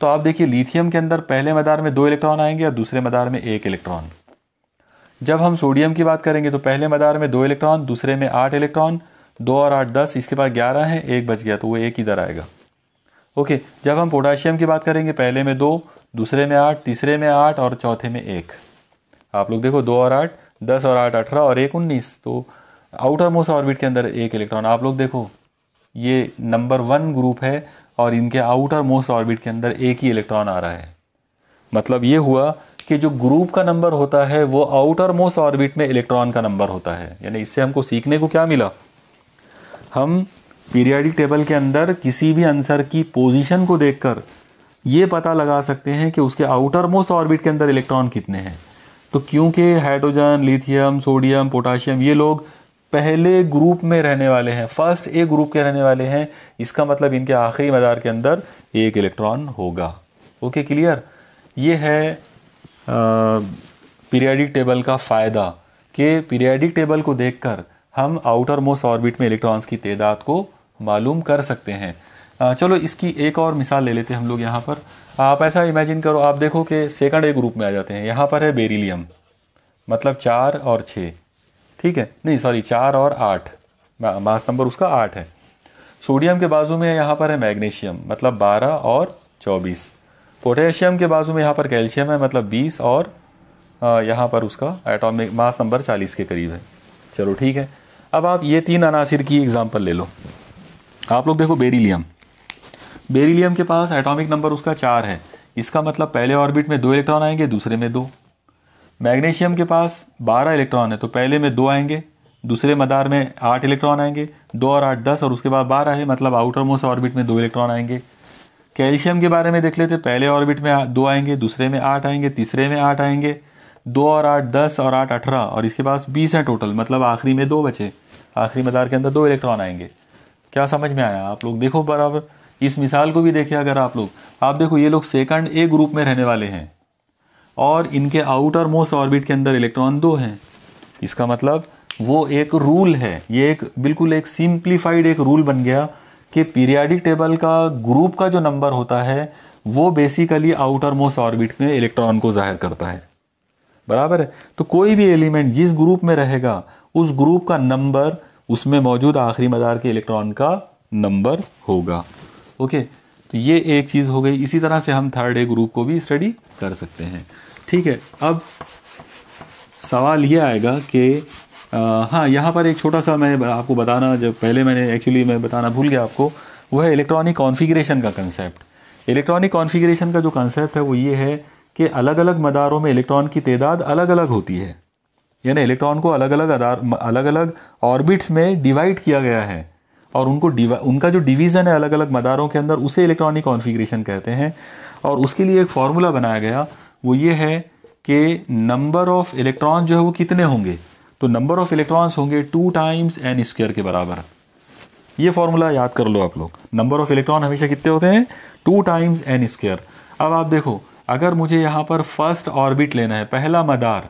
तो आप देखिए लिथियम के अंदर पहले मदार में दो इलेक्ट्रॉन आएंगे और दूसरे मदार में एक इलेक्ट्रॉन जब हम सोडियम की बात करेंगे तो पहले मदार में दो इलेक्ट्रॉन दूसरे में आठ इलेक्ट्रॉन दो और आठ दस इसके बाद ग्यारह है एक बच गया तो वो एक इधर आएगा ओके जब हम पोटाशियम की बात करेंगे पहले में दो दूसरे में आठ तीसरे में आठ और चौथे में एक आप लोग देखो दो और आठ दस और आठ अठारह और एक उन्नीस तो आउटर मोस्ट ऑर्बिट के अंदर एक इलेक्ट्रॉन आप लोग देखो ये नंबर वन ग्रुप है और इनके आउटर मोस्ट ऑर्बिट के अंदर एक ही इलेक्ट्रॉन आ रहा है मतलब ये हुआ कि जो ग्रुप का नंबर होता है वो आउटर मोस्ट ऑर्बिट में इलेक्ट्रॉन का नंबर होता है यानी इससे हमको सीखने को क्या मिला हम पीरियडिक टेबल के अंदर किसी भी आंसर की पोजीशन को देखकर ये पता लगा सकते हैं कि उसके आउटर मोस्ट ऑर्बिट के अंदर इलेक्ट्रॉन कितने हैं तो क्योंकि हाइड्रोजन लिथियम सोडियम पोटाशियम ये लोग पहले ग्रुप में रहने वाले हैं फर्स्ट ए ग्रुप के रहने वाले हैं इसका मतलब इनके आखिरी मदार के अंदर एक इलेक्ट्रॉन होगा ओके क्लियर ये है पीरियाडिक टेबल का फ़ायदा कि पीरियाडिक टेबल को देखकर हम आउटर मोस्ट ऑर्बिट में इलेक्ट्रॉन्स की तादाद को मालूम कर सकते हैं चलो इसकी एक और मिसाल ले लेते हैं हम लोग यहाँ पर आप ऐसा इमेजिन करो आप देखो कि सेकंड ए ग्रुप में आ जाते हैं यहाँ पर है बेरिलियम मतलब चार और छः ठीक है नहीं सॉरी चार और आठ मास नंबर उसका आठ है सोडियम के बाजू में यहाँ पर है मैग्नीशियम मतलब बारह और चौबीस पोटेशियम के बाजू में यहाँ पर कैल्शियम है मतलब बीस और यहाँ पर उसका एटॉमिक मास नंबर चालीस के करीब है चलो ठीक है अब आप ये तीन अनासिर की एग्ज़ाम्पल ले लो आप लोग देखो बेरिलियम बेरिलियम के पास एटॉमिक नंबर उसका चार है इसका मतलब पहले ऑर्बिट में दो इलेक्ट्रॉन आएंगे दूसरे में दो मैग्नीशियम के पास बारह इलेक्ट्रॉन है तो पहले में दो आएंगे दूसरे मदार में आठ इलेक्ट्रॉन आएंगे दो और आठ दस और उसके बाद बारह है मतलब आउटर मोस्ट ऑर्बिट में दो इलेक्ट्रॉन आएंगे कैल्शियम के बारे में देख लेते पहले ऑर्बिट में दो आएंगे दूसरे में आठ आएंगे तीसरे में आठ आएंगे दो और आठ दस और आठ अठारह और इसके पास बीस हैं टोटल मतलब आखिरी में दो बचे आखिरी मदार के अंदर दो इलेक्ट्रॉन आएंगे क्या समझ में आया आप लोग देखो बराबर इस मिसाल को भी देखें अगर आप लोग आप देखो ये लोग सेकंड ए ग्रुप में रहने वाले हैं और इनके आउटर मोस्ट ऑर्बिट के अंदर इलेक्ट्रॉन दो हैं इसका मतलब वो एक रूल है ये एक बिल्कुल एक सिंप्लीफाइड एक रूल बन गया कि पीरियाडिक टेबल का ग्रुप का जो नंबर होता है वो बेसिकली आउटर मोस्ट ऑर्बिट में इलेक्ट्रॉन को जाहिर करता है बराबर है तो कोई भी एलिमेंट जिस ग्रुप में रहेगा उस ग्रुप का नंबर उसमें मौजूद आखिरी मदार के इलेक्ट्रॉन का नंबर होगा ओके तो ये एक चीज़ हो गई इसी तरह से हम थर्ड ए ग्रुप को भी स्टडी कर सकते हैं ठीक है अब सवाल ये आएगा कि हाँ यहाँ पर एक छोटा सा मैं आपको बताना जब पहले मैंने एक्चुअली मैं बताना भूल गया आपको वो है इलेक्ट्रॉनिक कॉन्फ़िगरेशन का कंसेप्ट इलेक्ट्रॉनिक कॉन्फ़िगरेशन का जो कंसेप्ट है वो ये है कि अलग अलग मदारों में इलेक्ट्रॉन की तदाद अलग अलग होती है यानी इलेक्ट्रॉन को अलग अलग अदार अलग अलग ऑर्बिट्स में डिवाइड किया गया है और उनको उनका जो डिवीज़न है अलग अलग मदारों के अंदर उसे इलेक्ट्रॉनिक कॉन्फ़िगरेशन कहते हैं और उसके लिए एक फार्मूला बनाया गया वो ये है कि नंबर ऑफ़ इलेक्ट्रॉन जो है वो कितने होंगे तो नंबर ऑफ़ इलेक्ट्रॉन्स होंगे टू टाइम्स एन स्क्वेयर के बराबर ये फार्मूला याद कर लो आप लोग नंबर ऑफ़ इलेक्ट्रॉन हमेशा कितने होते हैं टू टाइम्स एन स्क्वेयर अब आप देखो अगर मुझे यहाँ पर फर्स्ट ऑर्बिट लेना है पहला मदार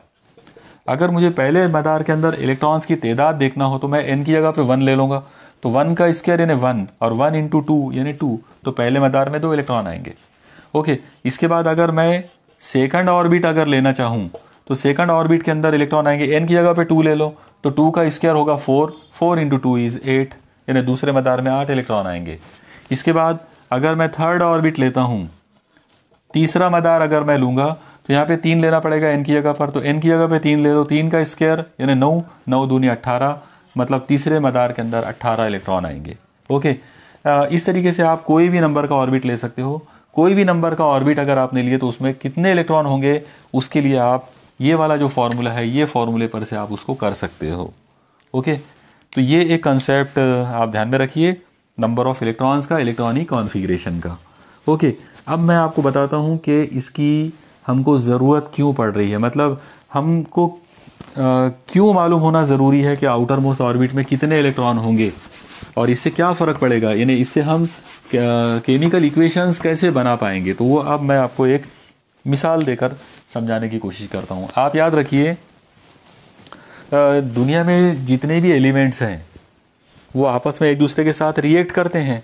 अगर मुझे पहले मदार के अंदर इलेक्ट्रॉन्स की तादाद देखना हो तो मैं एन की जगह पे वन ले लूँगा तो वन का स्क्वायर यानी वन और वन इंटू टू यानी टू तो पहले मदार में दो इलेक्ट्रॉन आएंगे ओके इसके बाद अगर मैं सेकंड ऑर्बिट अगर लेना चाहूँ तो सेकंड ऑर्बिट के अंदर इलेक्ट्रॉन आएंगे एन की जगह पे टू ले लो तो टू का स्क्वायर होगा four four into two is eight यानी दूसरे मदार में आठ इलेक्ट्रॉन आएंगे इसके बाद अगर मैं थर्ड ऑर्बिट लेता हूँ तीसरा मदार अगर मैं लूँगा तो यहाँ पे तीन लेना पड़ेगा एन की जगह पर तो एन की जगह पे तीन ले लो तीन का स्क्वायर यानी नौ नौ दूनी अट्ठारह मतलब तीसरे मदार के अंदर 18 इलेक्ट्रॉन आएंगे ओके इस तरीके से आप कोई भी नंबर का ऑर्बिट ले सकते हो कोई भी नंबर का ऑर्बिट अगर आपने लिए तो उसमें कितने इलेक्ट्रॉन होंगे उसके लिए आप ये वाला जो फार्मूला है ये फार्मूले पर से आप उसको कर सकते हो ओके तो ये एक कंसेप्ट आप ध्यान में रखिए नंबर ऑफ इलेक्ट्रॉन्स का इलेक्ट्रॉनिक कॉन्फ़िगरेशन का ओके अब मैं आपको बताता हूँ कि इसकी हमको ज़रूरत क्यों पड़ रही है मतलब हमको क्यों मालूम होना ज़रूरी है कि आउटर मोस्ट ऑर्बिट में कितने इलेक्ट्रॉन होंगे और इससे क्या फ़र्क पड़ेगा यानी इससे हम केमिकल इक्वेशंस कैसे बना पाएंगे तो वो अब मैं आपको एक मिसाल देकर समझाने की कोशिश करता हूँ आप याद रखिए दुनिया में जितने भी एलिमेंट्स हैं वो आपस में एक दूसरे के साथ रिएक्ट करते हैं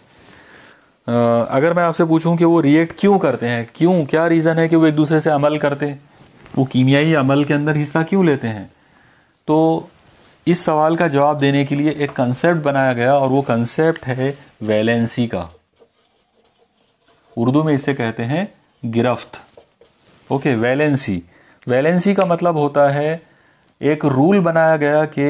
अगर मैं आपसे पूछूं कि वो रिएक्ट क्यों करते हैं क्यों क्या रीज़न है कि वो एक दूसरे से अमल करते हैं वो कीमियाई अमल के अंदर हिस्सा क्यों लेते हैं तो इस सवाल का जवाब देने के लिए एक कंसेप्ट बनाया गया और वो कंसेप्ट है वैलेंसी का उर्दू में इसे कहते हैं गिरफ्त ओके वैलेंसी वैलेंसी का मतलब होता है एक रूल बनाया गया कि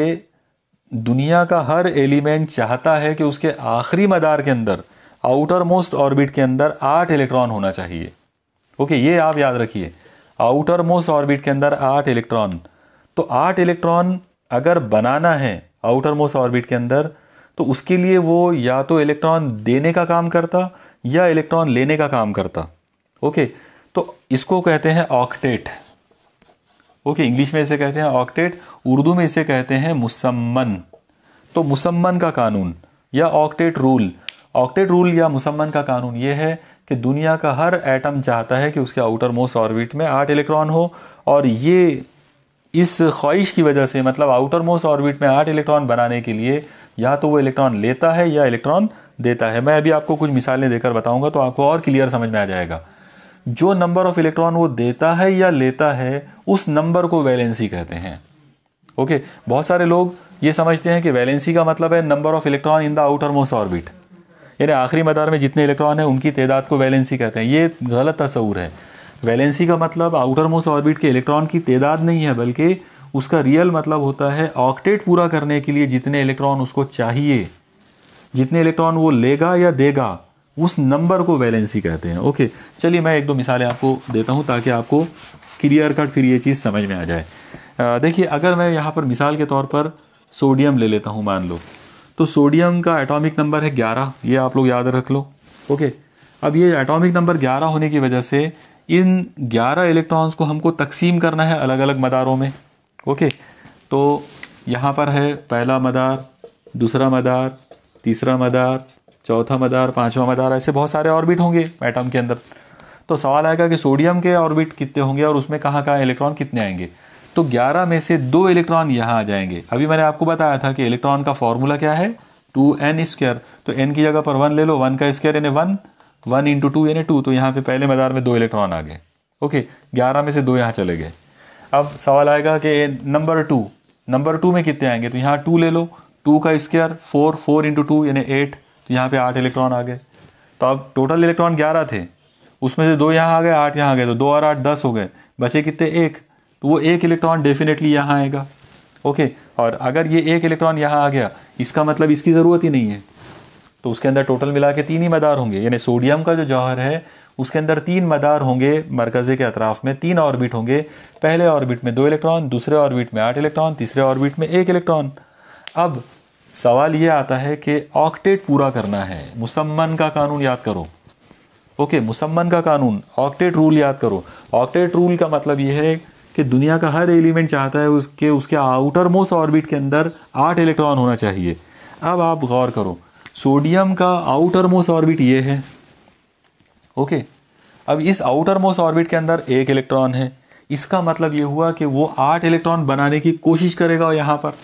दुनिया का हर एलिमेंट चाहता है कि उसके आखिरी मदार के अंदर आउटर मोस्ट ऑर्बिट के अंदर आठ इलेक्ट्रॉन होना चाहिए ओके ये आप याद रखिए आउटर मोस्ट ऑर्बिट के अंदर आठ इलेक्ट्रॉन तो आठ इलेक्ट्रॉन अगर बनाना है आउटर मोस्ट ऑर्बिट के अंदर तो उसके लिए वो या तो इलेक्ट्रॉन देने का काम करता या इलेक्ट्रॉन लेने का काम करता ओके तो इसको कहते हैं ऑक्टेट ओके इंग्लिश में इसे कहते हैं ऑक्टेट उर्दू में इसे कहते हैं मुसम्मन तो मुसम्मन का कानून या ऑक्टेट रूल ऑक्टेट रूल या मुसम्मन का कानून ये है कि दुनिया का हर एटम चाहता है कि उसके आउटर मोस्ट ऑर्बिट में आठ इलेक्ट्रॉन हो और ये इस ख्वाहिश की वजह से मतलब आउटर मोस्ट ऑर्बिट में आठ इलेक्ट्रॉन बनाने के लिए या तो वो इलेक्ट्रॉन लेता है या इलेक्ट्रॉन देता है मैं अभी आपको कुछ मिसालें देकर बताऊंगा तो आपको और क्लियर समझ में आ जाएगा जो नंबर ऑफ इलेक्ट्रॉन वो देता है या लेता है उस नंबर को वैलेंसी कहते हैं ओके बहुत सारे लोग ये समझते हैं कि वैलेंसी का मतलब है number of electron in the outermost orbit यानी आखिरी मदार में जितने इलेक्ट्रॉन है उनकी तदाद को वैलेंसी कहते हैं ये गलत तस्वूर है वैलेंसी का मतलब आउटर मोस्ट ऑर्बिट के इलेक्ट्रॉन की तादाद नहीं है बल्कि उसका रियल मतलब होता है ऑक्टेट पूरा करने के लिए जितने इलेक्ट्रॉन उसको चाहिए जितने इलेक्ट्रॉन वो लेगा या देगा उस नंबर को वैलेंसी कहते हैं ओके चलिए मैं एक दो मिसालें आपको देता हूँ ताकि आपको क्लियर कट फिर ये चीज़ समझ में आ जाए देखिए अगर मैं यहाँ पर मिसाल के तौर पर सोडियम ले लेता हूँ मान लो तो सोडियम का एटॉमिक नंबर है ग्यारह ये आप लोग याद रख लो ओके अब ये एटॉमिक नंबर ग्यारह होने की वजह से इन 11 इलेक्ट्रॉन्स को हमको तकसीम करना है अलग अलग मदारों में ओके तो यहाँ पर है पहला मदार दूसरा मदार तीसरा मदार चौथा मदार पांचवा मदार ऐसे बहुत सारे ऑर्बिट होंगे एटम के अंदर तो सवाल आएगा कि सोडियम के ऑर्बिट कितने होंगे और उसमें कहाँ कहाँ इलेक्ट्रॉन कितने आएंगे तो 11 में से दो इलेक्ट्रॉन यहाँ आ जाएंगे अभी मैंने आपको बताया था कि इलेक्ट्रॉन का फॉर्मूला क्या है टू एन स्क्वायर तो एन की जगह पर वन ले लो वन का स्क्वायर यानी वन वन इंटू टू यानी टू तो यहाँ पे पहले मदार में दो इलेक्ट्रॉन आ गए ओके ग्यारह में से दो यहाँ चले गए अब सवाल आएगा कि नंबर टू नंबर टू में कितने आएंगे तो यहाँ टू ले लो टू का square four four into two यानी एट तो यहाँ पे आठ इलेक्ट्रॉन आ गए तो अब टोटल इलेक्ट्रॉन ग्यारह थे उसमें से दो यहाँ आ गए आठ यहाँ आ गए तो दो और आठ दस हो गए बचे कितने एक तो वो एक इलेक्ट्रॉन डेफिनेटली यहाँ आएगा ओके और अगर ये एक इलेक्ट्रॉन यहाँ आ गया इसका मतलब इसकी ज़रूरत ही नहीं है तो उसके अंदर टोटल मिला के तीन ही मदार होंगे यानी सोडियम का जो जौहर है उसके अंदर तीन मदार होंगे मरकज़े के अतराफ़ में तीन ऑर्बिट होंगे पहले ऑर्बिट में दो इलेक्ट्रॉन दूसरे ऑर्बिट में आठ इलेक्ट्रॉन तीसरे ऑर्बिट में एक इलेक्ट्रॉन अब सवाल ये आता है कि ऑक्टेट पूरा करना है मुसम्मन का कानून याद करो ओके मुसम्मन का कानून ऑक्टेट रूल याद करो ऑक्टेट रूल का मतलब ये है कि दुनिया का हर एलिमेंट चाहता है उसके उसके आउटर मोस्ट ऑर्बिट के अंदर आठ इलेक्ट्रॉन होना चाहिए अब आप गौर करो सोडियम का आउटर मोस्ट ऑर्बिट ये है ओके अब इस आउटर मोस्ट ऑर्बिट के अंदर एक इलेक्ट्रॉन है इसका मतलब ये हुआ कि वो आठ इलेक्ट्रॉन बनाने की कोशिश करेगा यहाँ पर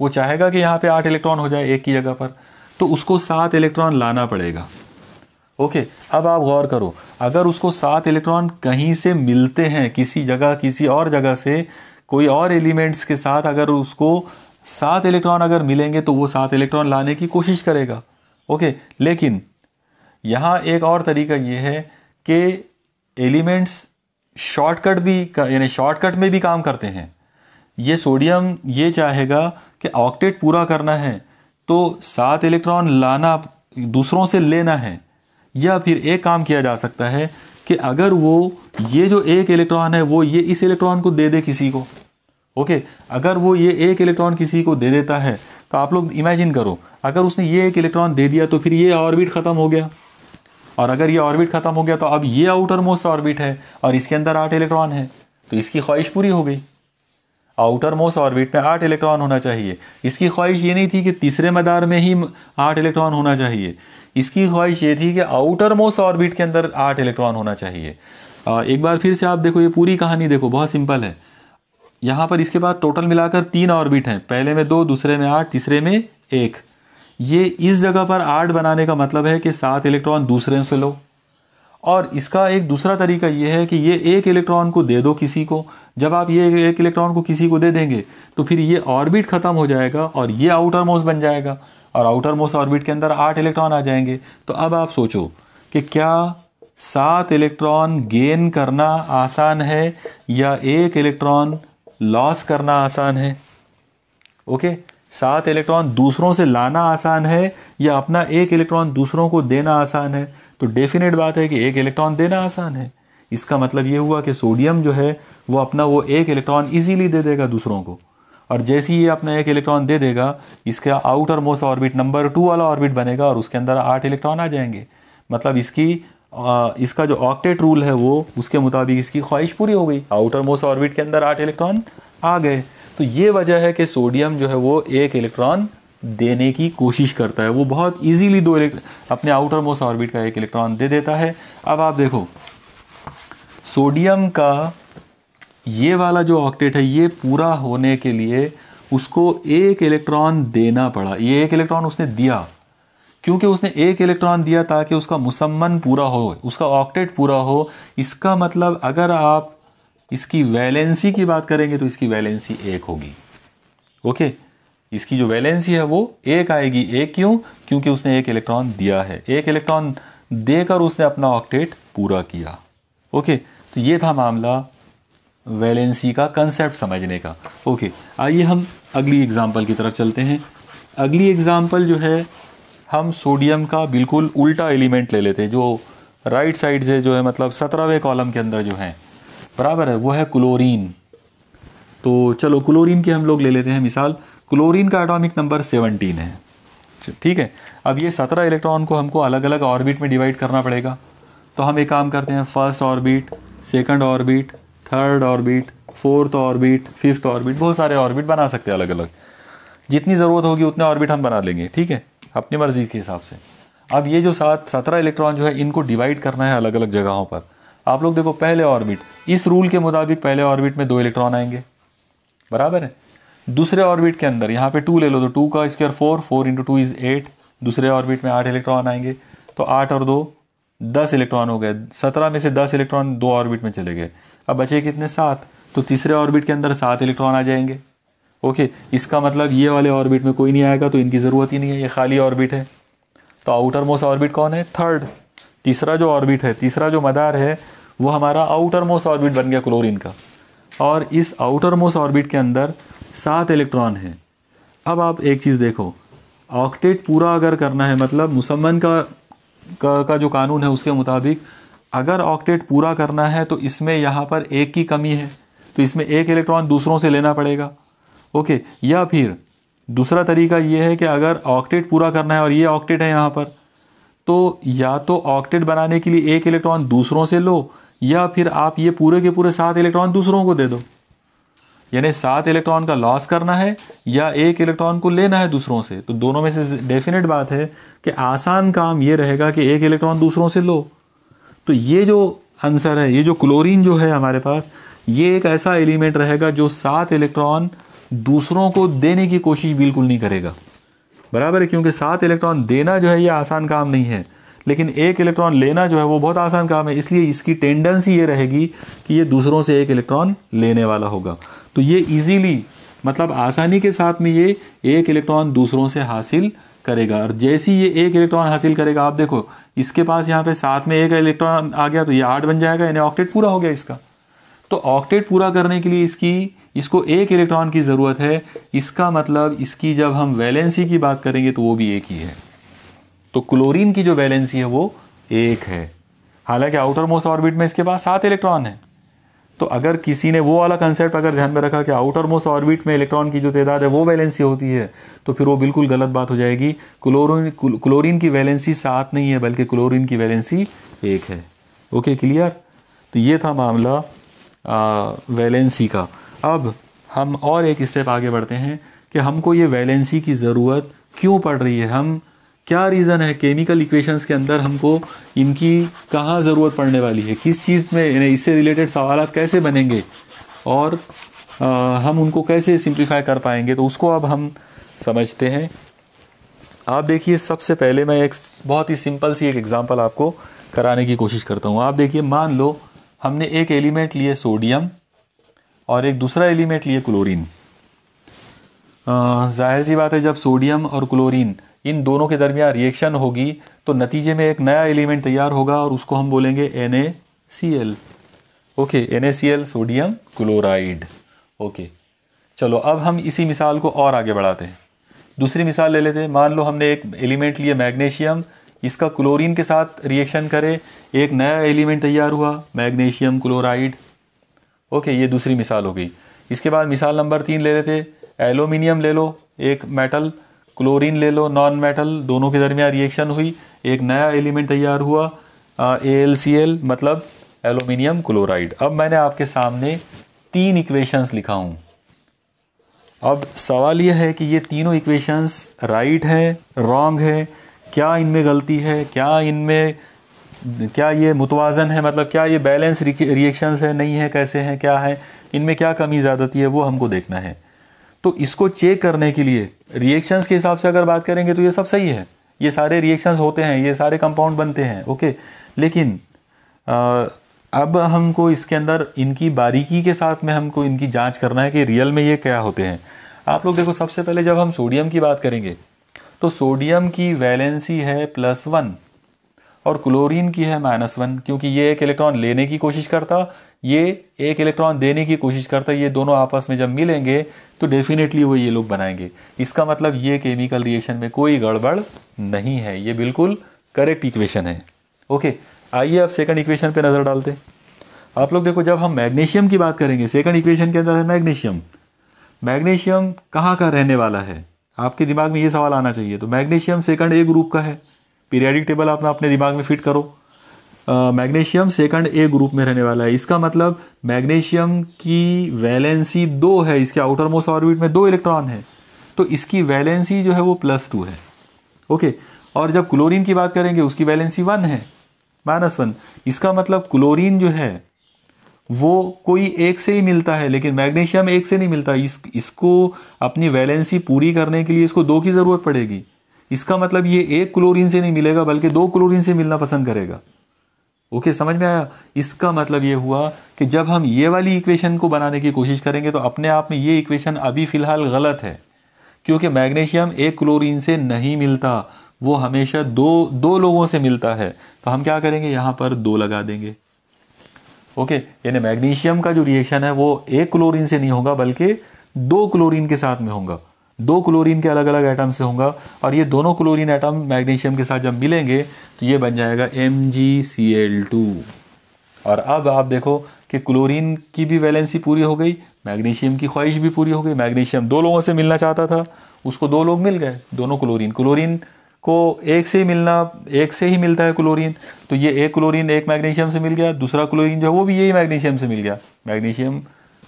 वो चाहेगा कि यहाँ पे आठ इलेक्ट्रॉन हो जाए एक की जगह पर तो उसको सात इलेक्ट्रॉन लाना पड़ेगा ओके अब आप गौर करो अगर उसको सात इलेक्ट्रॉन कहीं से मिलते हैं किसी जगह किसी और जगह से कोई और एलिमेंट्स के साथ अगर उसको सात इलेक्ट्रॉन अगर मिलेंगे तो वो सात इलेक्ट्रॉन लाने की कोशिश करेगा ओके लेकिन यहाँ एक और तरीका ये है कि एलिमेंट्स शॉर्टकट भी यानी शॉर्टकट में भी काम करते हैं ये सोडियम ये चाहेगा कि ऑक्टेट पूरा करना है तो सात इलेक्ट्रॉन लाना दूसरों से लेना है या फिर एक काम किया जा सकता है कि अगर वो ये जो एक इलेक्ट्रॉन है वो ये इस इलेक्ट्रॉन को दे दे किसी को ओके अगर वो ये एक इलेक्ट्रॉन किसी को दे देता है तो आप लोग इमेजिन करो अगर उसने ये एक इलेक्ट्रॉन दे दिया तो फिर ये ऑर्बिट ख़त्म हो गया और अगर ये ऑर्बिट ख़त्म हो गया तो अब ये आउटर मोस्ट ऑर्बिट है और इसके अंदर आठ इलेक्ट्रॉन है तो इसकी ख्वाहिश पूरी हो गई आउटर मोस्ट ऑर्बिट में आठ इलेक्ट्रॉन होना चाहिए इसकी ख्वाहिश ये नहीं थी कि तीसरे मदार में ही आठ इलेक्ट्रॉन होना चाहिए इसकी ख्वाहिश ये थी कि आउटर मोस्ट ऑर्बिट के अंदर आठ इलेक्ट्रॉन होना चाहिए एक बार फिर से आप देखो ये पूरी कहानी देखो बहुत सिंपल है यहाँ पर इसके बाद टोटल मिलाकर तीन ऑर्बिट हैं पहले में दो दूसरे में आठ तीसरे में एक ये इस जगह पर आठ बनाने का मतलब है कि सात इलेक्ट्रॉन दूसरे से लो और इसका एक दूसरा तरीका यह है कि ये एक इलेक्ट्रॉन को दे दो किसी को जब आप ये एक इलेक्ट्रॉन को किसी को दे देंगे तो फिर ये ऑर्बिट ख़त्म हो जाएगा और ये आउटर मोस्ट बन जाएगा और आउटर मोस्ट ऑर्बिट के अंदर आठ इलेक्ट्रॉन आ जाएंगे तो अब आप सोचो कि क्या सात इलेक्ट्रॉन गेन करना आसान है या एक इलेक्ट्रॉन लॉस करना आसान है ओके सात इलेक्ट्रॉन दूसरों से लाना आसान है या अपना एक इलेक्ट्रॉन दूसरों को देना आसान है तो डेफिनेट बात है कि एक इलेक्ट्रॉन देना आसान है इसका मतलब ये हुआ कि सोडियम जो है वो अपना वो एक इलेक्ट्रॉन इजीली दे देगा दूसरों को और जैसे ही ये अपना एक इलेक्ट्रॉन दे देगा इसका outermost orbit number two वाला ऑर्बिट बनेगा और उसके अंदर आठ इलेक्ट्रॉन आ जाएंगे मतलब इसकी इसका जो ऑक्टेट रूल है वो उसके मुताबिक इसकी ख्वाहिश पूरी हो गई आउटर मोस्ट ऑर्बिट के अंदर आठ इलेक्ट्रॉन आ गए तो ये वजह है कि सोडियम जो है वो एक इलेक्ट्रॉन देने की कोशिश करता है वो बहुत इजीली दो अपने आउटर मोस्ट ऑर्बिट का एक इलेक्ट्रॉन दे देता है अब आप देखो सोडियम का ये वाला जो ऑक्टेट है ये पूरा होने के लिए उसको एक इलेक्ट्रॉन देना पड़ा ये एक इलेक्ट्रॉन उसने दिया क्योंकि उसने एक इलेक्ट्रॉन दिया ताकि उसका मुसम्मन पूरा हो उसका ऑक्टेट पूरा हो इसका मतलब अगर आप इसकी वैलेंसी की बात करेंगे तो इसकी वैलेंसी एक होगी ओके इसकी जो वैलेंसी है वो एक आएगी एक क्यों क्योंकि उसने एक इलेक्ट्रॉन दिया है एक इलेक्ट्रॉन देकर उसने अपना ऑक्टेट पूरा किया ओके तो ये था मामला वैलेंसी का कंसेप्ट समझने का ओके आइए हम अगली एग्जाम्पल की तरफ चलते हैं अगली एग्जाम्पल जो है हम सोडियम का बिल्कुल उल्टा एलिमेंट ले लेते हैं जो राइट साइड से जो है मतलब सत्रहवें कॉलम के अंदर जो है बराबर है वो है क्लोरीन तो चलो क्लोरीन की हम लोग ले लेते हैं मिसाल क्लोरीन का एटॉमिक नंबर सेवनटीन है ठीक है अब ये सत्रह इलेक्ट्रॉन को हमको अलग अलग ऑर्बिट में डिवाइड करना पड़ेगा तो हम एक काम करते हैं first orbit second orbit third orbit fourth orbit fifth orbit बहुत सारे ऑर्बिट बना सकते हैं अलग अलग जितनी ज़रूरत होगी उतने ऑर्बिट हम बना लेंगे ठीक है अपनी मर्ज़ी के हिसाब से अब ये जो सात सत्रह इलेक्ट्रॉन जो है इनको डिवाइड करना है अलग अलग जगहों पर आप लोग देखो पहले ऑर्बिट इस रूल के मुताबिक पहले ऑर्बिट में दो इलेक्ट्रॉन आएंगे बराबर है दूसरे ऑर्बिट के अंदर यहाँ पे टू ले लो तो टू का square four four into two is eight दूसरे ऑर्बिट में आठ इलेक्ट्रॉन आएंगे तो आठ और दो दस इलेक्ट्रॉन हो गए सत्रह में से दस इलेक्ट्रॉन दो ऑर्बिट में चले गए अब बचे कितने सात तो तीसरे ऑर्बिट के अंदर सात इलेक्ट्रॉन आ जाएंगे ओके इसका मतलब ये वाले ऑर्बिट में कोई नहीं आएगा तो इनकी ज़रूरत ही नहीं है ये खाली ऑर्बिट है तो आउटर मोस्ट ऑर्बिट कौन है थर्ड तीसरा जो ऑर्बिट है तीसरा जो मदार है वो हमारा आउटर मोस्ट ऑर्बिट बन गया क्लोरीन का और इस आउटर मोस्ट ऑर्बिट के अंदर सात इलेक्ट्रॉन हैं अब आप एक चीज़ देखो ऑक्टेट पूरा अगर करना है मतलब मुसम्मन का, का का जो कानून है उसके मुताबिक अगर ऑक्टेट पूरा करना है तो इसमें यहाँ पर एक की कमी है तो इसमें एक इलेक्ट्रॉन दूसरों से लेना पड़ेगा ओके या फिर दूसरा तरीका ये है कि अगर ऑक्टेट पूरा करना है और ये ऑक्टेट है यहाँ पर तो या तो ऑक्टेट बनाने के लिए एक इलेक्ट्रॉन दूसरों से लो या फिर आप ये पूरे के पूरे सात इलेक्ट्रॉन दूसरों को दे दो यानी सात इलेक्ट्रॉन का लॉस करना है या एक इलेक्ट्रॉन को लेना है दूसरों से तो दोनों में से डेफिनेट बात है कि आसान काम ये रहेगा कि एक इलेक्ट्रॉन दूसरों से लो तो ये जो आंसर है ये जो क्लोरीन जो है हमारे पास ये एक ऐसा एलिमेंट रहेगा जो सात इलेक्ट्रॉन दूसरों को देने की कोशिश बिल्कुल नहीं करेगा बराबर है क्योंकि सात इलेक्ट्रॉन देना जो है ये आसान काम नहीं है लेकिन एक इलेक्ट्रॉन लेना जो है वो बहुत आसान काम है इसलिए इसकी टेंडेंसी ये रहेगी कि ये दूसरों से एक इलेक्ट्रॉन लेने वाला होगा तो ये इजीली मतलब आसानी के साथ में ये एक इलेक्ट्रॉन दूसरों से हासिल करेगा और जैसे ही ये एक इलेक्ट्रॉन हासिल करेगा आप देखो इसके पास यहाँ पे साथ में एक इलेक्ट्रॉन आ गया तो ये आठ बन जाएगा यानी ऑक्टेट पूरा हो गया इसका तो ऑक्टेट पूरा करने के लिए इसकी इसको एक इलेक्ट्रॉन की ज़रूरत है इसका मतलब इसकी जब हम वैलेंसी की बात करेंगे तो वो भी एक ही है तो क्लोरीन की जो वैलेंसी है वो एक है हालांकि आउटर मोस्ट ऑर्बिट में इसके पास सात इलेक्ट्रॉन है तो अगर किसी ने वो वाला कंसेप्ट अगर ध्यान में रखा कि आउटर मोस्ट ऑर्बिट में इलेक्ट्रॉन की जो तादाद है वो वैलेंसी होती है तो फिर वो बिल्कुल गलत बात हो जाएगी क्लोरीन क्लोरीन की वैलेंसी सात नहीं है बल्कि क्लोरीन की वैलेंसी एक है ओके क्लियर तो ये था मामला आ, वैलेंसी का अब हम और एक स्टेप आगे बढ़ते हैं कि हमको ये वैलेंसी की ज़रूरत क्यों पड़ रही है हम क्या रीज़न है केमिकल इक्वेशंस के अंदर हमको इनकी कहाँ ज़रूरत पड़ने वाली है किस चीज़ में इससे रिलेटेड सवाल कैसे बनेंगे और आ, हम उनको कैसे सिंप्लीफाई कर पाएंगे तो उसको अब हम समझते हैं आप देखिए सबसे पहले मैं एक बहुत ही सिंपल सी एक एग्ज़ाम्पल आपको कराने की कोशिश करता हूँ आप देखिए मान लो हमने एक एलिमेंट लिए सोडियम और एक दूसरा एलिमेंट लिए क्लोरीन जाहिर सी बात है जब सोडियम और क्लोरीन इन दोनों के दरमियान रिएक्शन होगी तो नतीजे में एक नया एलिमेंट तैयार होगा और उसको हम बोलेंगे N okay N sodium chloride okay चलो अब हम इसी मिसाल को और आगे बढ़ाते हैं दूसरी मिसाल ले लेते हैं मान लो हमने एक एलिमेंट लिए मैग्नीशियम इसका क्लोरीन के साथ रिएक्शन करे एक नया एलिमेंट तैयार हुआ मैग्नीशियम क्लोराइड ओके ये दूसरी मिसाल हो गई इसके बाद मिसाल नंबर तीन ले रहे थे एलोमिनियम ले लो एक मेटल क्लोरीन ले लो नॉन मेटल दोनों के दरमियान रिएक्शन हुई एक नया एलिमेंट तैयार हुआ ए एल सी एल मतलब एलोमिनियम क्लोराइड अब मैंने आपके सामने तीन इक्वेशंस लिखा हूँ अब सवाल यह है कि ये तीनों इक्वेशंस राइट है रॉन्ग है क्या इनमें गलती है क्या इनमें क्या ये मुतवाजन है मतलब क्या ये बैलेंस रिएक्शन है नहीं है कैसे हैं क्या है इनमें क्या कमी ज़्यादती है वो हमको देखना है तो इसको चेक करने के लिए रिएक्शंस के हिसाब से अगर बात करेंगे तो ये सब सही है ये सारे रिएक्शंस होते हैं ये सारे कंपाउंड बनते हैं ओके लेकिन आ, अब हमको इसके अंदर इनकी बारीकी के साथ में हमको इनकी जांच करना है कि रियल में ये क्या होते हैं आप लोग देखो सबसे पहले जब हम सोडियम की बात करेंगे तो सोडियम की वैलेंसी है प्लस वन और क्लोरीन की है माइनस वन क्योंकि ये एक इलेक्ट्रॉन लेने की कोशिश करता ये एक इलेक्ट्रॉन देने की कोशिश करता ये दोनों आपस में जब मिलेंगे तो डेफिनेटली वो ये लोग बनाएंगे इसका मतलब ये केमिकल रिएक्शन में कोई गड़बड़ नहीं है ये बिल्कुल करेक्ट इक्वेशन है ओके आइए अब सेकंड इक्वेशन पे नज़र डालते आप लोग देखो जब हम मैग्नीशियम की बात करेंगे सेकंड इक्वेशन के अंदर है मैग्नीशियम मैग्नीशियम कहाँ का रहने वाला है आपके दिमाग में ये सवाल आना चाहिए तो मैग्नीशियम सेकंड ए ग्रुप का है पीरियाडिक टेबल अपना अपने दिमाग में फिट करो मैग्नीशियम सेकंड ए ग्रुप में रहने वाला है इसका मतलब मैग्नीशियम की वैलेंसी दो है इसके आउटर मोस्ट ऑर्बिट में दो इलेक्ट्रॉन है तो इसकी वैलेंसी जो है वो प्लस टू है ओके और जब क्लोरीन की बात करेंगे उसकी वैलेंसी वन है माइनस वन इसका मतलब क्लोरीन जो है वो कोई एक से ही मिलता है लेकिन मैग्नीशियम एक से नहीं मिलता इस इसको अपनी वैलेंसी पूरी करने के लिए इसको दो की ज़रूरत पड़ेगी इसका मतलब ये एक क्लोरीन से नहीं मिलेगा बल्कि दो क्लोरीन से मिलना पसंद करेगा ओके समझ में आया इसका मतलब ये हुआ कि जब हम ये वाली इक्वेशन को बनाने की कोशिश करेंगे तो अपने आप में ये इक्वेशन अभी फ़िलहाल गलत है क्योंकि मैग्नीशियम एक क्लोरीन से नहीं मिलता वो हमेशा दो दो लोगों से मिलता है तो हम क्या करेंगे यहाँ पर दो लगा देंगे ओके यानी मैग्नीशियम का जो रिएक्शन है वो एक क्लोरीन से नहीं होगा बल्कि दो क्लोरीन के साथ में होगा दो क्लोरीन के अलग अलग एटम से होगा और ये दोनों क्लोरीन एटम मैग्नीशियम के साथ जब मिलेंगे तो ये बन जाएगा एम और अब आप देखो कि क्लोरीन की भी वैलेंसी पूरी हो गई मैग्नीशियम की ख्वाहिश भी पूरी हो गई मैग्नीशियम दो लोगों से मिलना चाहता था उसको दो लोग मिल गए दोनों क्लोरीन क्लोरीन को एक से ही मिलना एक से ही मिलता है क्लोरीन तो ये एक क्लोरीन एक मैग्नीशियम से मिल गया दूसरा क्लोरीन जो है वो भी यही मैग्नीशियम से मिल गया मैग्नीशियम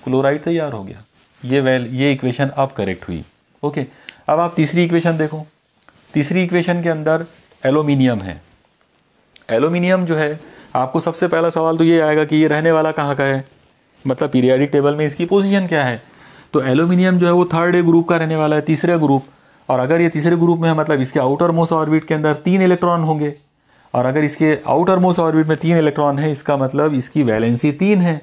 क्लोराइड तैयार हो गया ये वेल ये इक्वेशन अब करेक्ट हुई ओके अब आप तीसरी इक्वेशन देखो तीसरी इक्वेशन के अंदर एलोमिनियम है एलोमिनियम जो है आपको सबसे पहला सवाल तो ये आएगा कि ये रहने वाला कहाँ का है मतलब पीरियाडिक टेबल में इसकी पोजीशन क्या है तो एल्यूमिनियम जो है वो थर्ड ए ग्रुप का रहने वाला है तीसरे ग्रुप और अगर ये तीसरे ग्रुप में है मतलब इसके आउटर मोस्ट ऑर्बिट के अंदर तीन इलेक्ट्रॉन होंगे और अगर इसके आउटर मोस्ट ऑर्बिट में तीन इलेक्ट्रॉन है इसका मतलब इसकी वैलेंसी तीन है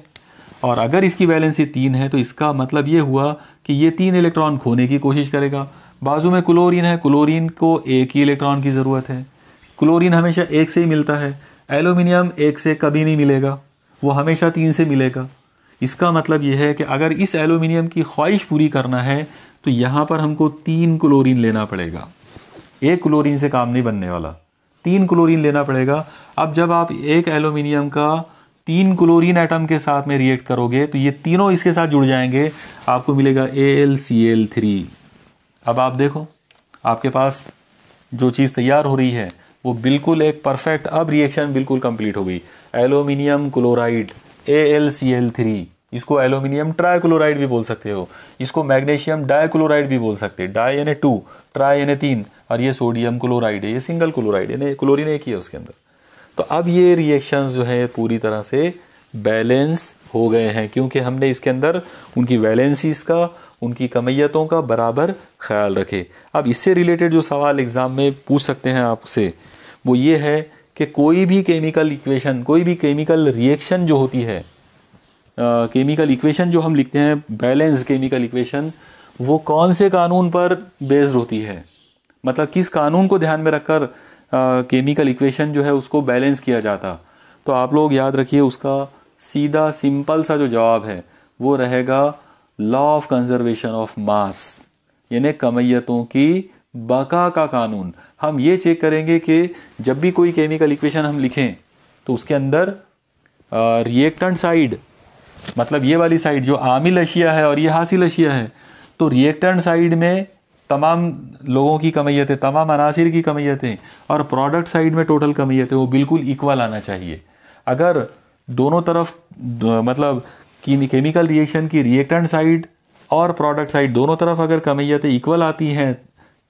और अगर इसकी वैलेंसी तीन है तो इसका मतलब ये हुआ कि ये तीन इलेक्ट्रॉन खोने की कोशिश करेगा बाजू में क्लोरीन है क्लोरीन को एक ही इलेक्ट्रॉन की ज़रूरत है क्लोरीन हमेशा एक से ही मिलता है एल्यूमिनियम एक से कभी नहीं मिलेगा वो हमेशा तीन से मिलेगा इसका मतलब यह है कि अगर इस एल्यूमिनियम की ख्वाहिश पूरी करना है तो यहाँ पर हमको तीन क्लोरीन लेना पड़ेगा एक क्लोरीन से काम नहीं बनने वाला तीन क्लोरीन लेना पड़ेगा अब जब आप एक एल्यूमिनियम का तीन क्लोरीन एटम के साथ में रिएक्ट करोगे तो ये तीनों इसके साथ जुड़ जाएंगे आपको मिलेगा A L C L three अब आप देखो आपके पास जो चीज़ तैयार हो रही है वो बिल्कुल एक परफेक्ट अब रिएक्शन बिल्कुल कंप्लीट हो गई aluminium chloride A L C L three इसको एलोमिनियम ट्राइक्लोराइड भी बोल सकते हो इसको मैग्नीशियम डाइक्लोराइड भी बोल सकते हैं di N A two tri N A तीन और ये सोडियम क्लोराइड है ये सिंगल क्लोराइड है क्लोरीन एक ही है उसके अंदर तो अब ये रिएक्शंस जो हैं पूरी तरह से बैलेंस हो गए हैं क्योंकि हमने इसके अंदर उनकी वैलेंसीज का उनकी कमैतों का बराबर ख्याल रखे अब इससे रिलेटेड जो सवाल एग्ज़ाम में पूछ सकते हैं आपसे वो ये है कि कोई भी केमिकल इक्वेशन कोई भी केमिकल रिएक्शन जो होती है केमिकल इक्वेशन जो हम लिखते हैं बैलेंस केमिकल इक्वेशन वो कौन से कानून पर बेस्ड होती है मतलब किस कानून को ध्यान में रखकर केमिकल इक्वेशन जो है उसको बैलेंस किया जाता तो आप लोग याद रखिए उसका सीधा सिंपल सा जो जवाब है वो रहेगा law of conservation of mass यानी कमैतों की बका का कानून हम ये चेक करेंगे कि जब भी कोई केमिकल इक्वेशन हम लिखें तो उसके अंदर रिएक्टेंट साइड मतलब ये वाली साइड जो आमिल अशिया है और ये हासिल अशिया है तो रिएक्टेंट साइड में तमाम लोगों की कमीतें तमाम अनासर की कमीतें और प्रोडक्ट साइड में टोटल कमीतें वो बिल्कुल इक्वल आना चाहिए अगर दोनों तरफ दो, मतलब केमिकल रिएक्शन की रिएक्टेंट साइड और प्रोडक्ट साइड दोनों तरफ अगर कमीतें इक्वल आती हैं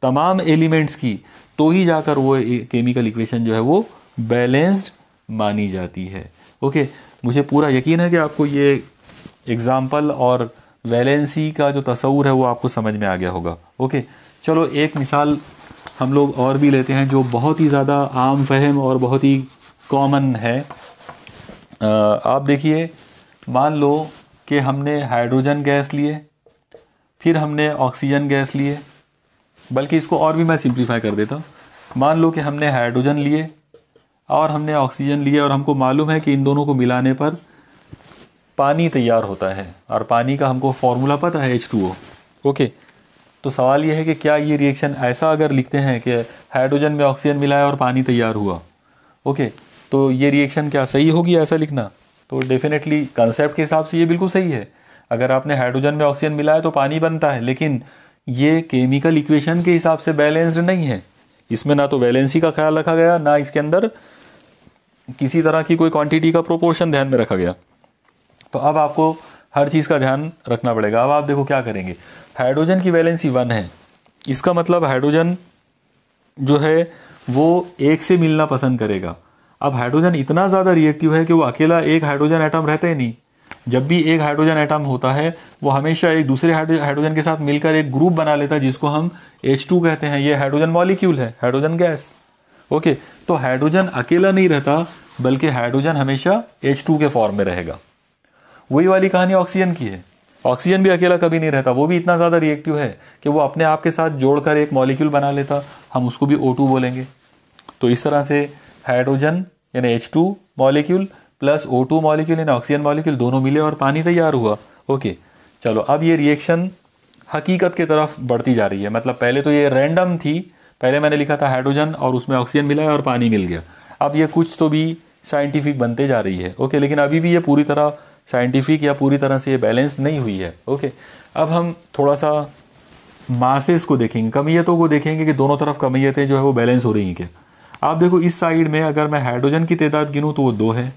तमाम एलिमेंट्स की तो ही जाकर वो केमिकल इक्वेशन जो है वो बैलेंस्ड मानी जाती है ओके मुझे पूरा यकीन है कि आपको ये एग्ज़ाम्पल और वैलेंसी का जो तस्वूर है वो आपको समझ में आ गया होगा ओके चलो एक मिसाल हम लोग और भी लेते हैं जो बहुत ही ज़्यादा आम फहम और बहुत ही कॉमन है आप देखिए मान लो कि हमने हाइड्रोजन गैस लिए फिर हमने ऑक्सीजन गैस लिए बल्कि इसको और भी मैं सिंप्लीफाई कर देता हूँ मान लो कि हमने हाइड्रोजन लिए और हमने ऑक्सीजन लिए और हमको मालूम है कि इन दोनों को मिलाने पर पानी तैयार होता है और पानी का हमको फार्मूला पता है एच टू ओ ओके तो सवाल यह है कि क्या ये रिएक्शन ऐसा अगर लिखते हैं कि हाइड्रोजन में ऑक्सीजन मिलाया और पानी तैयार हुआ ओके तो ये रिएक्शन क्या सही होगी ऐसा लिखना तो डेफिनेटली कंसेप्ट के हिसाब से ये बिल्कुल सही है अगर आपने हाइड्रोजन में ऑक्सीजन मिलाया तो पानी बनता है लेकिन ये केमिकल इक्वेशन के हिसाब से बैलेंस्ड नहीं है इसमें ना तो वैलेंसी का ख्याल रखा गया ना इसके अंदर किसी तरह की कोई क्वांटिटी का प्रोपोर्शन ध्यान में रखा गया तो अब आपको हर चीज़ का ध्यान रखना पड़ेगा अब आप देखो क्या करेंगे हाइड्रोजन की वैलेंसी वन है इसका मतलब हाइड्रोजन जो है वो एक से मिलना पसंद करेगा अब हाइड्रोजन इतना ज़्यादा रिएक्टिव है कि वो अकेला एक हाइड्रोजन एटम रहते ही नहीं जब भी एक हाइड्रोजन एटम होता है वो हमेशा एक दूसरे हाइड्रोजन के साथ मिलकर एक ग्रुप बना लेता है जिसको हम H2 कहते हैं ये हाइड्रोजन मॉलिक्यूल है हाइड्रोजन गैस ओके तो हाइड्रोजन अकेला नहीं रहता बल्कि हाइड्रोजन हमेशा H2 के फॉर्म में रहेगा वही वाली कहानी ऑक्सीजन की है ऑक्सीजन भी अकेला कभी नहीं रहता वो भी इतना ज़्यादा रिएक्टिव है कि वो अपने आप के साथ जोड़कर एक मॉलिक्यूल बना लेता हम उसको भी ओ बोलेंगे तो इस तरह से हाइड्रोजन यानी H two molecule plus O two molecule यानी ऑक्सीजन मॉलिक्यूल दोनों मिले और पानी तैयार हुआ ओके चलो अब ये रिएक्शन हकीकत की तरफ बढ़ती जा रही है मतलब पहले तो ये रैंडम थी पहले मैंने लिखा था हाइड्रोजन और उसमें ऑक्सीजन मिला है और पानी मिल गया अब ये कुछ तो भी साइंटिफिक बनते जा रही है ओके लेकिन अभी भी ये पूरी तरह साइंटिफिक या पूरी तरह से ये बैलेंस नहीं हुई है ओके अब हम थोड़ा सा मासेस को देखेंगे कमियतों को देखेंगे कि दोनों तरफ कमीयतें जो है वो बैलेंस हो रही हैं क्या आप देखो इस साइड में अगर मैं हाइड्रोजन की तादाद गिनूँ तो वो दो है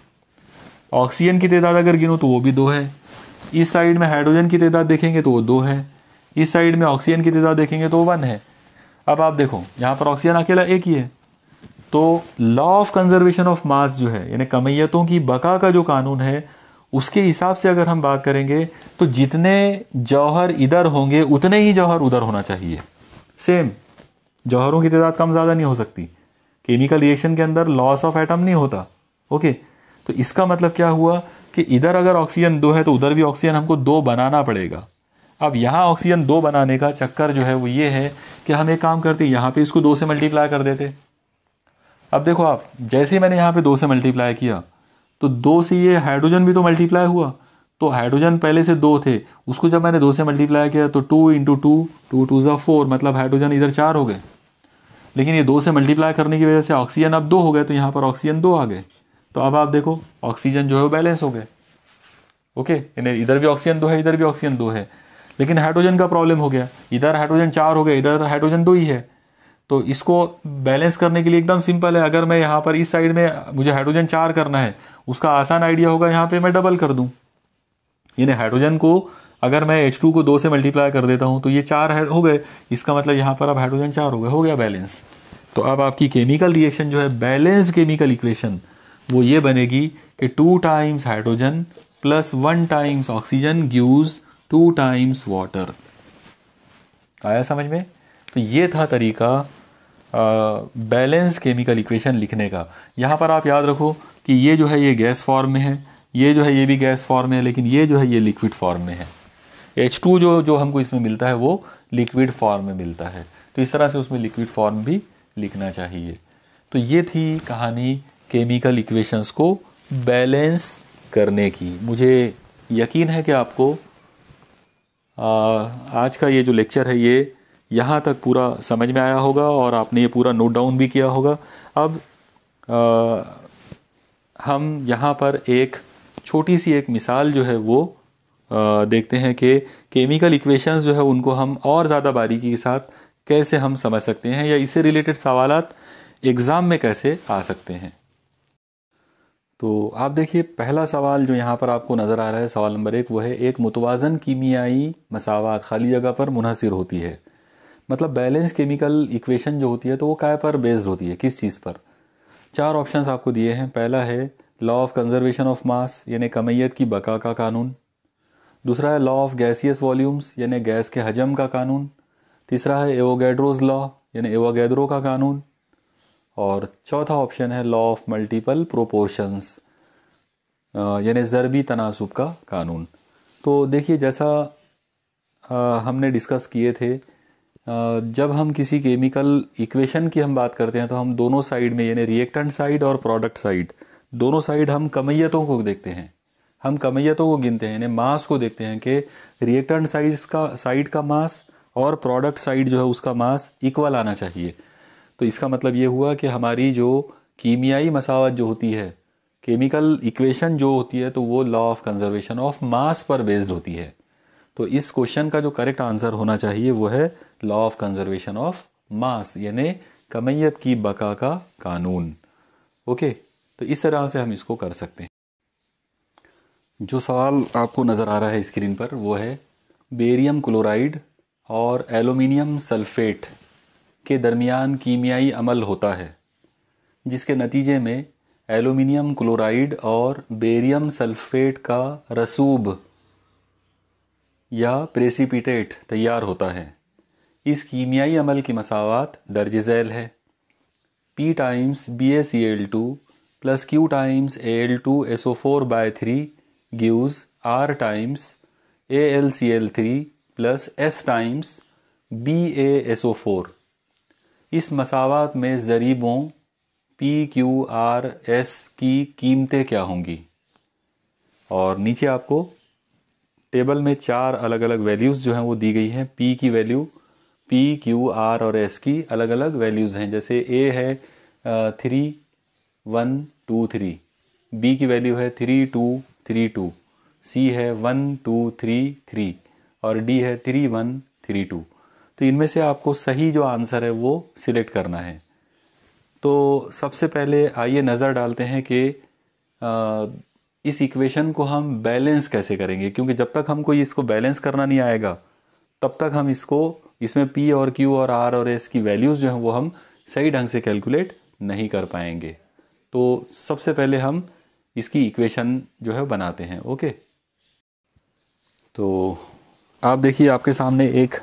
ऑक्सीजन की तादाद अगर गिनूँ तो वो भी दो है इस साइड में हाइड्रोजन की तादाद देखेंगे तो वो दो है इस साइड में ऑक्सीजन की तादाद देखेंगे तो वन है अब आप देखो यहाँ पर ऑक्सीजन अकेला एक ही है तो law of conservation of mass जो है यानी कमीयतों की बका का जो कानून है उसके हिसाब से अगर हम बात करेंगे तो जितने जौहर इधर होंगे उतने ही जौहर उधर होना चाहिए सेम जौहरों की तादाद कम ज़्यादा नहीं हो सकती केमिकल रिएक्शन के अंदर लॉस ऑफ एटम नहीं होता ओके तो इसका मतलब क्या हुआ कि इधर अगर ऑक्सीजन दो है तो उधर भी ऑक्सीजन हमको दो बनाना पड़ेगा अब यहाँ ऑक्सीजन दो बनाने का चक्कर जो है वो ये है कि हम एक काम करते यहाँ पे इसको दो से मल्टीप्लाई कर देते अब देखो आप जैसे ही मैंने यहाँ पे दो से मल्टीप्लाई किया तो दो से ये हाइड्रोजन भी तो मल्टीप्लाई हुआ तो हाइड्रोजन पहले से दो थे उसको जब मैंने दो से मल्टीप्लाई किया तो two into two two two ज़ा फोर मतलब हाइड्रोजन इधर चार हो गए लेकिन ये दो से मल्टीप्लाई करने की वजह से ऑक्सीजन अब दो हो गए तो यहाँ पर ऑक्सीजन दो आ गए तो अब आप देखो ऑक्सीजन जो है वो बैलेंस हो गए ओके यानी इधर भी ऑक्सीजन दो है इधर भी ऑक्सीजन दो है लेकिन हाइड्रोजन का प्रॉब्लम हो गया इधर हाइड्रोजन चार हो गया इधर हाइड्रोजन दो ही है तो इसको बैलेंस करने के लिए एकदम सिंपल है अगर मैं यहाँ पर इस साइड में मुझे हाइड्रोजन चार करना है उसका आसान आइडिया होगा यहाँ पे मैं डबल कर दूँ यानी हाइड्रोजन को अगर मैं एच टू को दो से मल्टीप्लाई कर देता हूँ तो ये चार हो गए इसका मतलब यहाँ पर अब हाइड्रोजन चार हो गए हो गया बैलेंस तो अब आपकी केमिकल रिएक्शन जो है बैलेंस्ड केमिकल इक्वेशन वो ये बनेगी कि two times hydrogen plus one times oxygen gives two times water आया समझ में तो ये था तरीका बैलेंस केमिकल इक्वेशन लिखने का यहाँ पर आप याद रखो कि ये जो है ये गैस फॉर्म में है ये जो है ये भी गैस फॉर्म में है लेकिन ये जो है ये लिक्विड फॉर्म में है एच टू जो जो हमको इसमें मिलता है वो लिक्विड फॉर्म में मिलता है तो इस तरह से उसमें लिक्विड फॉर्म भी लिखना चाहिए तो ये थी कहानी केमिकल इक्वेशंस को बैलेंस करने की मुझे यकीन है कि आपको आ, आज का ये जो लेक्चर है ये यहाँ तक पूरा समझ में आया होगा और आपने ये पूरा नोट डाउन भी किया होगा अब आ, हम यहाँ पर एक छोटी सी एक मिसाल जो है वो आ, देखते हैं कि केमिकल इक्वेशंस जो है उनको हम और ज़्यादा बारीकी के साथ कैसे हम समझ सकते हैं या इससे रिलेटेड सवाल एग्ज़ाम में कैसे आ सकते हैं तो आप देखिए पहला सवाल जो यहाँ पर आपको नज़र आ रहा है सवाल नंबर एक वो है एक मुतवाजन कीमियाई मसावत खाली जगह पर मुनहसर होती है मतलब बैलेंस केमिकल इक्वेशन जो होती है तो वो काय पर बेस्ड होती है किस चीज़ पर चार ऑप्शंस आपको दिए हैं पहला है law of conservation of mass यानी कमैत की बका का कानून दूसरा है लॉ ऑफ गैसियस वॉल्यूम्स यानी गैस के हजम का कानून तीसरा है एवोगैड्रोज लॉ यानी एवोगैद्रो का कानून और चौथा ऑप्शन है लॉ ऑफ मल्टीपल प्रोपोर्शंस यानी ज़रबी तनासब का कानून तो देखिए जैसा आ, हमने डिस्कस किए थे जब हम किसी केमिकल इक्वेशन की हम बात करते हैं तो हम दोनों साइड में यानी रिएक्टेंट साइड और प्रोडक्ट साइड दोनों साइड हम कमैयतों को देखते हैं हम कमैयतों को गिनते हैं यानी मास को देखते हैं कि रिएक्टेंट साइज का साइड का मास और प्रोडक्ट साइड जो है उसका मास इक्वल आना चाहिए तो इसका मतलब ये हुआ कि हमारी जो कीमियाई मसावत जो होती है केमिकल इक्वेशन जो होती है तो वो law of conservation of mass पर बेस्ड होती है तो इस क्वेश्चन का जो करेक्ट आंसर होना चाहिए वो है law of conservation of mass यानी कमैत की बका का कानून ओके तो इस तरह से हम इसको कर सकते हैं जो सवाल आपको नज़र आ रहा है स्क्रीन पर वो है बेरियम क्लोराइड और एल्यूमिनियम सल्फेट के दरमियान कीमियाई अमल होता है जिसके नतीजे में एलोमिनियम क्लोराइड और बेरियम सल्फेट का रसूब या प्रेसिपिटेट तैयार होता है इस कीमियाई अमल की मसावत दर्ज झैल है P times B A C L two plus Q times A L two S O four by three gives R times A L C L three plus S times B A S O four इस मसावत में ज़रीबों P Q R S की कीमतें क्या होंगी और नीचे आपको टेबल में चार अलग अलग वैल्यूज़ जो हैं वो दी गई हैं पी की वैल्यू पी क्यू आर और एस की अलग अलग वैल्यूज़ हैं जैसे ए है three one two three B की वैल्यू है three two three two C है वन टू थ्री थ्री और डी है थ्री वन थ्री टू तो इनमें से आपको सही जो आंसर है वो सिलेक्ट करना है तो सबसे पहले आइए नज़र डालते हैं कि इस इक्वेशन को हम बैलेंस कैसे करेंगे क्योंकि जब तक हमको इसको बैलेंस करना नहीं आएगा तब तक हम इसको इसमें पी और क्यू और आर और एस की वैल्यूज़ जो हैं वो हम सही ढंग से कैलकुलेट नहीं कर पाएंगे तो सबसे पहले हम इसकी इक्वेशन जो है बनाते हैं ओके तो आप देखिए आपके सामने एक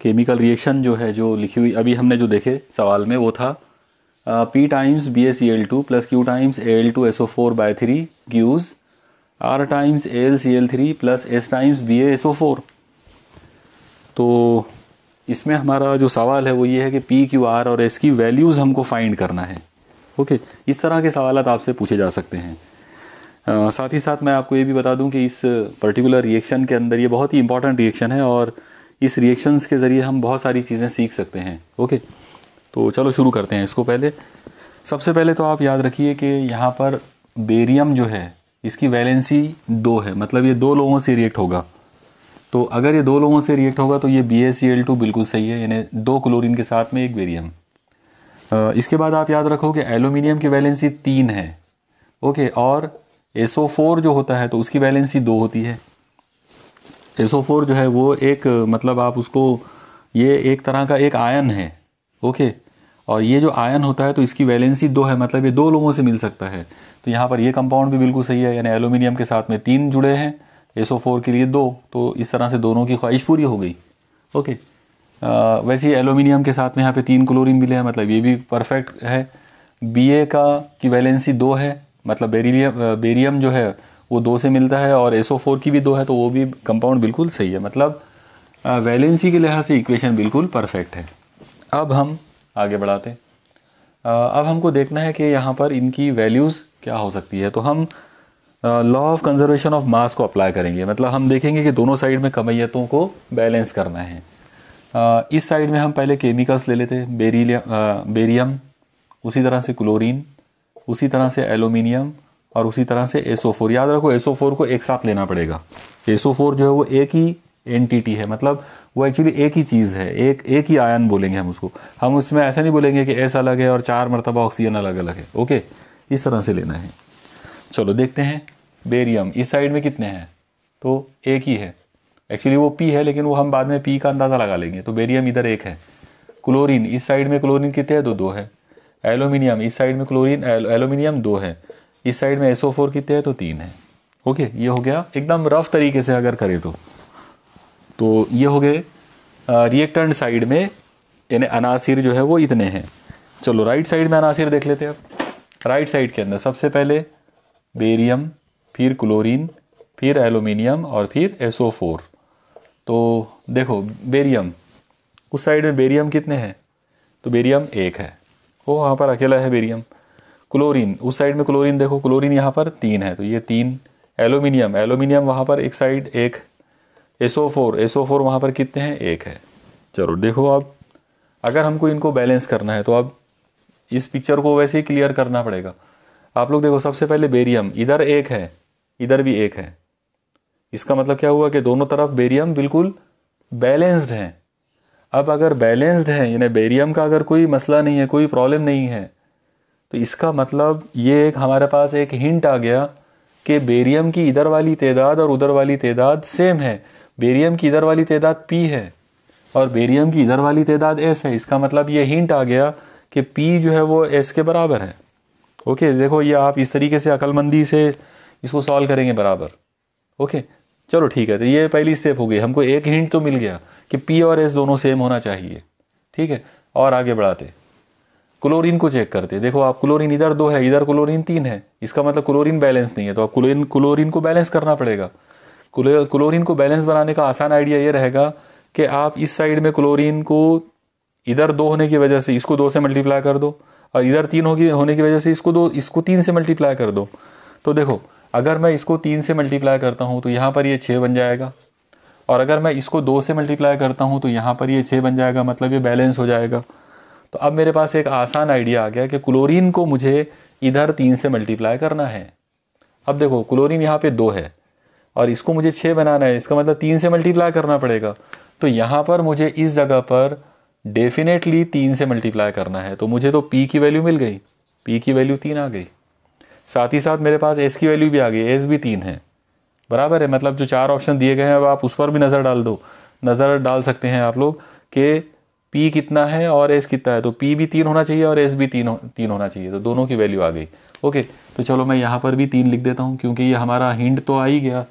केमिकल रिएक्शन जो है जो लिखी हुई अभी हमने जो देखे सवाल में वो था Uh, P times BaCl2 plus Q times Al2SO4 by 3 Qs R times AlCl3 plus S times BaSO4 तो इसमें हमारा जो सवाल है वो ये है कि पी क्यू आर और एस की वैल्यूज़ हमको फाइंड करना है ओके okay, इस तरह के सवाल आपसे पूछे जा सकते हैं आ, uh, साथ ही साथ मैं आपको ये भी बता दूं कि इस पर्टिकुलर रिएक्शन के अंदर ये बहुत ही इंपॉर्टेंट रिएक्शन है और इस रिएक्शंस के ज़रिए हम बहुत सारी चीज़ें सीख सकते हैं ओके okay? तो चलो शुरू करते हैं इसको पहले सबसे पहले तो आप याद रखिए कि यहाँ पर बेरियम जो है इसकी वैलेंसी दो है मतलब ये दो लोगों से रिएक्ट होगा तो अगर ये दो लोगों से रिएक्ट होगा तो ये B S C L two बिल्कुल सही है यानी दो क्लोरीन के साथ में एक बेरियम इसके बाद आप याद रखो कि एल्यूमिनियम की वैलेंसी तीन है ओके और एसो फोर जो होता है तो उसकी वैलेंसी दो होती है एसओ फोर जो है वो एक मतलब आप उसको ये एक तरह का एक आयन है ओके और ये जो आयन होता है तो इसकी वैलेंसी दो है मतलब ये दो लोगों से मिल सकता है तो यहाँ पर ये कंपाउंड भी बिल्कुल सही है यानी एलुमिनियम के साथ में तीन जुड़े हैं एसओ फोर के लिए दो तो इस तरह से दोनों की ख्वाहिश पूरी हो गई ओके आ, वैसे ही एलुमिनियम के साथ में यहाँ पे तीन क्लोरीन मिले हैं मतलब ये भी परफेक्ट है बी ए का की वैलेंसी दो है मतलब बेरीलियम बेरियम जो है वो दो से मिलता है और एसओ फोर की भी दो है तो वो भी कंपाउंड बिल्कुल सही है मतलब वैलेंसी के लिहाज से इक्वेशन बिल्कुल परफेक्ट है अब हम आगे बढ़ाते अब हमको देखना है कि यहाँ पर इनकी वैल्यूज़ क्या हो सकती है तो हम law of conservation of mass को अप्लाई करेंगे मतलब हम देखेंगे कि दोनों साइड में कमैतों को बैलेंस करना है uh, इस साइड में हम पहले केमिकल्स ले लेते बेरी बेरियम उसी तरह से क्लोरीन उसी तरह से एलुमिनियम और उसी तरह से एसो याद रखो एसो को एक साथ लेना पड़ेगा एसो जो है वो एक ही टी है मतलब वो एक्चुअली एक ही चीज़ है एक एक ही आयन बोलेंगे हम उसको हम उसमें ऐसा नहीं बोलेंगे कि एस अलग है और चार मरतबा ऑक्सीजन अलग अलग है ओके इस तरह से लेना है चलो देखते हैं बेरियम इस साइड में कितने हैं तो एक ही है एक्चुअली वो पी है लेकिन वो हम बाद में पी का अंदाज़ा लगा लेंगे तो बेरियम इधर एक है क्लोरीन इस साइड में क्लोरीन कितने हैं तो दो है एलोमिनियम इस साइड में क्लोरीन एलोमिनियम दो है इस साइड में एसओ फोर कितने हैं तो तीन है ओके ये हो गया एकदम रफ तरीके से अगर करें तो तो ये हो गए रिएक्टेंट साइड में यानी अनासिर जो है वो इतने हैं चलो राइट साइड में अनासिर देख लेते हैं अब राइट साइड के अंदर सबसे पहले बेरियम फिर क्लोरीन फिर एलुमिनियम और फिर एसओ फोर तो देखो बेरियम उस साइड में बेरियम कितने हैं तो बेरियम एक है वो वहाँ पर अकेला है बेरियम क्लोरीन उस साइड में क्लोरीन देखो क्लोरीन यहाँ पर तीन है तो ये तीन एलुमिनियम एलुमिनियम वहाँ पर एक साइड एक एसओ फोर एसओ फोर वहाँ पर कितने हैं एक है चलो देखो अब अगर हमको इनको बैलेंस करना है तो अब इस पिक्चर को वैसे ही क्लियर करना पड़ेगा आप लोग देखो सबसे पहले बेरियम इधर एक है इधर भी एक है इसका मतलब क्या हुआ कि दोनों तरफ बेरियम बिल्कुल बैलेंस्ड हैं अब अगर बैलेंस्ड हैं यानी बेरियम का अगर कोई मसला नहीं है कोई प्रॉब्लम नहीं है तो इसका मतलब ये एक हमारे पास एक हिंट आ गया कि बेरियम की इधर वाली तादाद और उधर वाली तादाद सेम है बेरियम की इधर वाली तादाद पी है और बेरियम की इधर वाली तादाद एस है इसका मतलब ये हिंट आ गया कि पी जो है वो एस के बराबर है ओके देखो ये आप इस तरीके से अकलमंदी से इसको सॉल्व करेंगे बराबर ओके चलो ठीक है तो ये पहली स्टेप हो गई हमको एक हिंट तो मिल गया कि पी और एस दोनों सेम होना चाहिए ठीक है और आगे बढ़ाते क्लोरीन को चेक करते देखो आप क्लोरीन इधर दो है इधर क्लोरीन तीन है इसका मतलब क्लोरीन बैलेंस नहीं है तो आप क्लोरीन क्लोरीन को बैलेंस करना पड़ेगा क्लोरीन को बैलेंस बनाने का आसान आइडिया ये रहेगा कि आप इस साइड में क्लोरीन को इधर दो होने की वजह से इसको दो से मल्टीप्लाई कर दो और इधर तीन होगी होने की वजह से इसको दो इसको तीन से मल्टीप्लाई कर दो तो देखो अगर मैं इसको तीन से मल्टीप्लाई करता हूँ तो यहाँ पर ये छः बन जाएगा और अगर मैं इसको दो से मल्टीप्लाई करता हूँ तो यहाँ पर ये छः बन जाएगा मतलब ये बैलेंस हो जाएगा तो अब मेरे पास एक आसान आइडिया आ गया कि क्लोरीन को मुझे इधर तीन से मल्टीप्लाई करना है अब देखो क्लोरीन यहाँ पे दो है और इसको मुझे छः बनाना है इसका मतलब तीन से मल्टीप्लाई करना पड़ेगा तो यहाँ पर मुझे इस जगह पर डेफिनेटली तीन से मल्टीप्लाई करना है तो मुझे तो पी की वैल्यू मिल गई पी की वैल्यू तीन आ गई साथ ही साथ मेरे पास एस की वैल्यू भी आ गई एस भी तीन है बराबर है मतलब जो चार ऑप्शन दिए गए हैं अब आप उस पर भी नज़र डाल दो नज़र डाल सकते हैं आप लोग कि पी कितना है और एस कितना है तो पी भी तीन होना चाहिए और एस भी तीन हो, तीन होना चाहिए तो दोनों की वैल्यू आ गई ओके तो चलो मैं यहाँ पर भी तीन लिख देता हूँ क्योंकि ये हमारा हिंड तो आ ही गया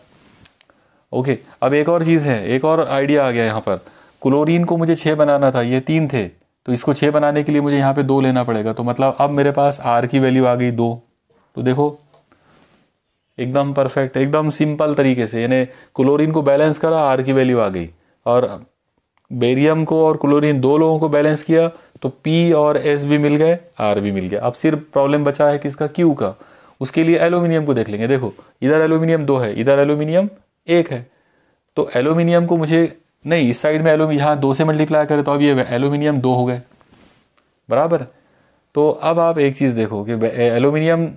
ओके अब एक और चीज़ है एक और आइडिया आ गया यहाँ पर क्लोरीन को मुझे छः बनाना था ये तीन थे तो इसको छः बनाने के लिए मुझे यहाँ पे दो लेना पड़ेगा तो मतलब अब मेरे पास आर की वैल्यू आ गई दो तो देखो एकदम परफेक्ट एकदम सिंपल तरीके से यानी क्लोरीन को बैलेंस करा आर की वैल्यू आ गई और बेरियम को और क्लोरीन दो लोगों को बैलेंस किया तो पी और एस भी मिल गए आर भी मिल गया अब सिर्फ प्रॉब्लम बचा है किसका क्यू का उसके लिए एल्यूमिनियम को देख लेंगे देखो इधर एलुमिनियम दो है इधर एल्यूमिनियम एक है तो एलुमिनियम को मुझे नहीं इस साइड में एलुमिनियम यहाँ दो से मल्टीप्लाई करें तो अब ये एलुमिनियम दो हो गए बराबर तो अब आप एक चीज़ देखो कि एलुमिनियम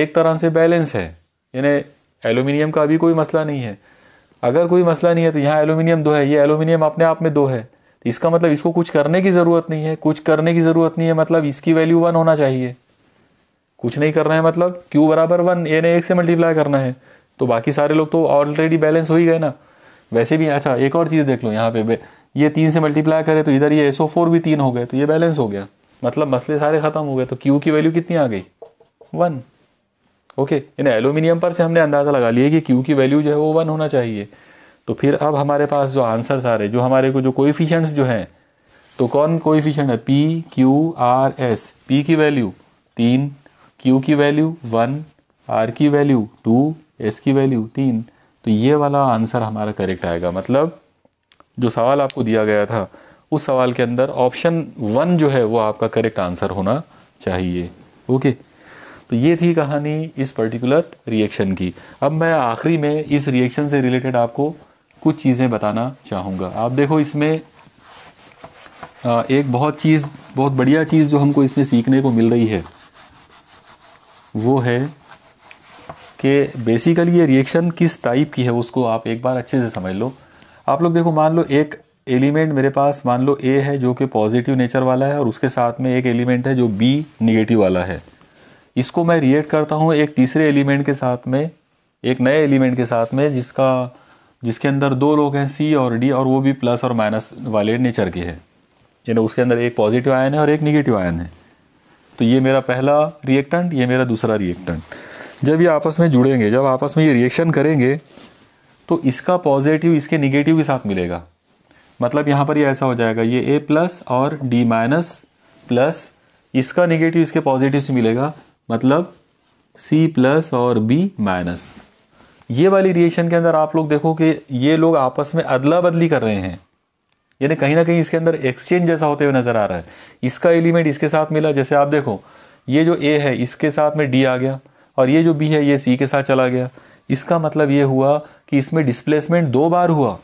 एक तरह से बैलेंस है यानी एलुमिनियम का अभी कोई मसला नहीं है अगर कोई मसला नहीं है तो यहाँ एलुमिनियम दो है ये एलुमिनियम अपने आप में दो है तो इसका मतलब इसको कुछ करने की ज़रूरत नहीं है कुछ करने की ज़रूरत नहीं है मतलब इसकी वैल्यू वन होना चाहिए कुछ नहीं करना है मतलब क्यू बराबर वन यानी एक से मल्टीप्लाई करना है तो बाकी सारे लोग तो ऑलरेडी बैलेंस हो ही गए ना वैसे भी अच्छा एक और चीज़ देख लो यहाँ पे ये तीन से मल्टीप्लाई करें तो इधर ये फोर भी तीन हो गए तो ये बैलेंस हो गया मतलब मसले सारे ख़त्म हो गए तो क्यू की वैल्यू कितनी आ गई वन ओके यानी एल्यूमिनियम पर से हमने अंदाज़ा लगा लिया कि क्यू की वैल्यू जो है वो वन होना चाहिए तो फिर अब हमारे पास जो आंसर रहे जो हमारे को जो कोइफिशियंट्स जो हैं तो कौन कोइफिशियंट है P Q R S P की वैल्यू तीन क्यू की वैल्यू वन आर की वैल्यू टू एस की वैल्यू तीन तो ये वाला आंसर हमारा करेक्ट आएगा मतलब जो सवाल आपको दिया गया था उस सवाल के अंदर ऑप्शन वन जो है वो आपका करेक्ट आंसर होना चाहिए ओके तो ये थी कहानी इस पर्टिकुलर रिएक्शन की अब मैं आखिरी में इस रिएक्शन से रिलेटेड आपको कुछ चीज़ें बताना चाहूँगा आप देखो इसमें एक बहुत चीज़ बहुत बढ़िया चीज़ जो हमको इसमें सीखने को मिल रही है वो है कि बेसिकली ये रिएक्शन किस टाइप की है उसको आप एक बार अच्छे से समझ लो आप लोग देखो मान लो एक एलिमेंट मेरे पास मान लो ए है जो कि पॉजिटिव नेचर वाला है और उसके साथ में एक एलिमेंट है जो बी निगेटिव वाला है इसको मैं रिएक्ट करता हूँ एक तीसरे एलिमेंट के साथ में एक नए एलिमेंट के साथ में जिसका जिसके अंदर दो लोग हैं सी और डी और वो भी प्लस और माइनस वाले नेचर के हैं यानी उसके अंदर एक पॉजिटिव आयन है और एक निगेटिव आयन है तो ये मेरा पहला रिएक्टेंट ये मेरा दूसरा रिएक्टेंट जब ये आपस में जुड़ेंगे जब आपस में ये रिएक्शन करेंगे तो इसका पॉजिटिव इसके निगेटिव के साथ मिलेगा मतलब यहाँ पर ये ऐसा हो जाएगा ये ए प्लस और डी माइनस प्लस इसका निगेटिव इसके पॉजिटिव से मिलेगा मतलब सी प्लस और बी माइनस ये वाली रिएक्शन के अंदर आप लोग देखो कि ये लोग आपस में अदला बदली कर रहे हैं यानी कहीं ना कहीं इसके अंदर एक्सचेंज जैसा होते हुए नज़र आ रहा है इसका एलिमेंट इसके साथ मिला जैसे आप देखो ये जो ए है इसके साथ में डी आ गया और ये जो बी है ये सी के साथ चला गया इसका मतलब ये हुआ कि इसमें डिस्प्लेसमेंट दो बार हुआ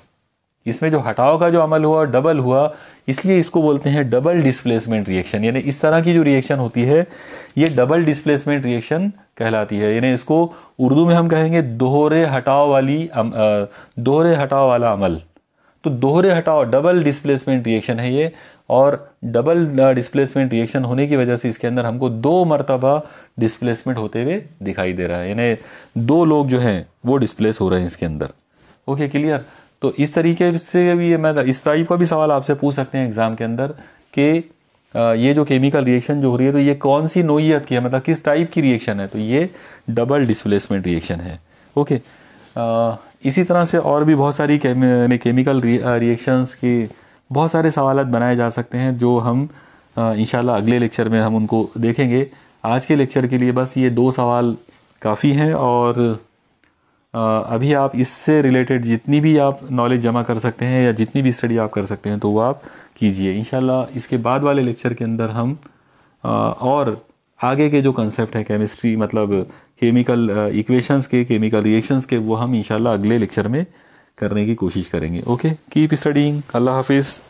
इसमें जो हटाव का जो अमल हुआ डबल हुआ इसलिए इसको बोलते हैं डबल डिस्प्लेसमेंट रिएक्शन यानी इस तरह की जो रिएक्शन होती है ये डबल डिस्प्लेसमेंट रिएक्शन कहलाती है यानी इसको उर्दू में हम कहेंगे दोहरे हटाव वाली दोहरे हटाव वाला अमल तो दोहरे हटाव डबल डिस्प्लेसमेंट रिएक्शन है ये और डबल डिस्प्लेसमेंट रिएक्शन होने की वजह से इसके अंदर हमको दो मरतबा डिस्प्लेसमेंट होते हुए दिखाई दे रहा है यानी दो लोग जो हैं वो डिस्प्लेस हो रहे हैं इसके अंदर ओके क्लियर तो इस तरीके से भी मैं इस टाइप का भी सवाल आपसे पूछ सकते हैं एग्ज़ाम के अंदर कि uh, ये जो केमिकल रिएक्शन जो हो रही है तो ये कौन सी नोयत की है मतलब किस टाइप की रिएक्शन है तो ये डबल डिस्प्लेसमेंट रिएक्शन है ओके आ, uh, इसी तरह से और भी बहुत सारी केमिकल रिएक्शंस uh, की बहुत सारे सवाल बनाए जा सकते हैं जो हम इन अगले लेक्चर में हम उनको देखेंगे आज के लेक्चर के लिए बस ये दो सवाल काफ़ी हैं और अभी आप इससे रिलेटेड जितनी भी आप नॉलेज जमा कर सकते हैं या जितनी भी स्टडी आप कर सकते हैं तो वो आप कीजिए इन इसके बाद वाले लेक्चर के अंदर हम और आगे के जो कंसेप्ट है केमिस्ट्री मतलब केमिकल इक्वेशंस के केमिकल रिएक्शंस के वो हम इनशाला अगले लेक्चर में करने की कोशिश करेंगे ओके कीप स्टडिंग अल्लाह हाफिज़